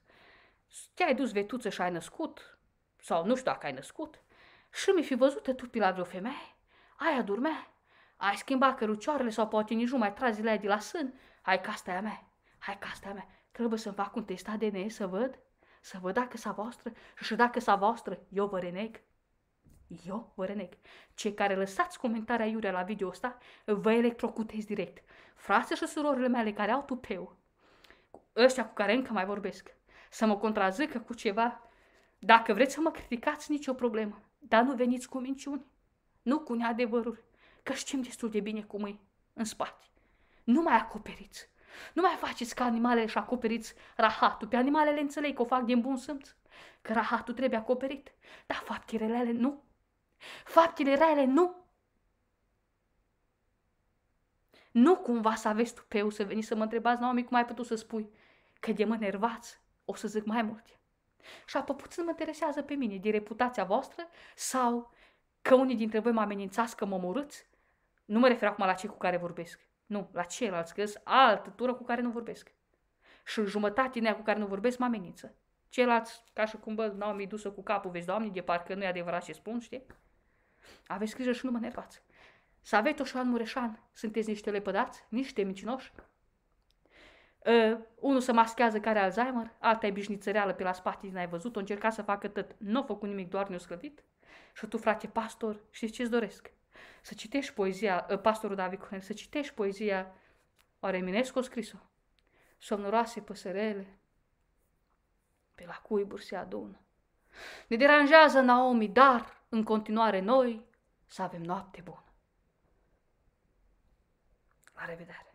te-ai dus vetuță și ai născut, sau nu știu dacă ai născut, și mi-fi ai văzut tu pe la vreo femeie, aia durmea, ai schimbat cărucioarele sau poate nici nu mai tragi zilele de la sân? Hai că asta e a mea, hai că asta e a mea. Trebuie să-mi fac un test ADN să văd, să văd dacă sa voastră și dacă sa voastră, eu vă reneg. Eu vă reneg. Cei care lăsați comentarea iurea la video ăsta, vă electrocutez direct. Frații și surorile mele care au tupeu, ăștia cu care încă mai vorbesc, să mă contrazică cu ceva. Dacă vreți să mă criticați, nicio problemă, dar nu veniți cu minciuni, nu cu neadevăruri că știm destul de bine cum e în spate. Nu mai acoperiți. Nu mai faceți ca animalele și acoperiți rahatul. Pe animalele înțeleg că o fac din bun simț, că rahatul trebuie acoperit. Dar faptele rele nu. Faptele rele nu. Nu cumva să aveți tupeu să veniți să mă întrebați, Naomi, cum ai putut să spui că de mă nervați? O să zic mai multe. Și apă puțin mă interesează pe mine, de reputația voastră sau că unii dintre voi mă amenințați că mă omorâți nu mă refer acum la cei cu care vorbesc. Nu, la ceilalți, că altă tură cu care nu vorbesc. Și jumătate din cu care nu vorbesc mă amenință. Ceilalți, ca și cum, bă, n-au mi dusă cu capul, vezi, doamne, de parcă nu e adevărat ce spun, știi? Aveți grijă și nu mă nervați. Să aveți Oșan Mureșan, sunteți niște lepădați, niște mincinoși. Uh, unul se maschează care Alzheimer, alta e bișnițăreală pe la spate, n-ai văzut-o, încerca să facă tot, nu a făcut nimic, doar ne o sclăvit. Și tu, frate pastor, știi ce-ți doresc? Să citești poezia, ă, pastorul David Cohen, să citești poezia oare Eminescu scris-o? Somnoroase păsărele, pe la cuiburi se adună. Ne deranjează Naomi, dar în continuare noi să avem noapte bună. La revedere!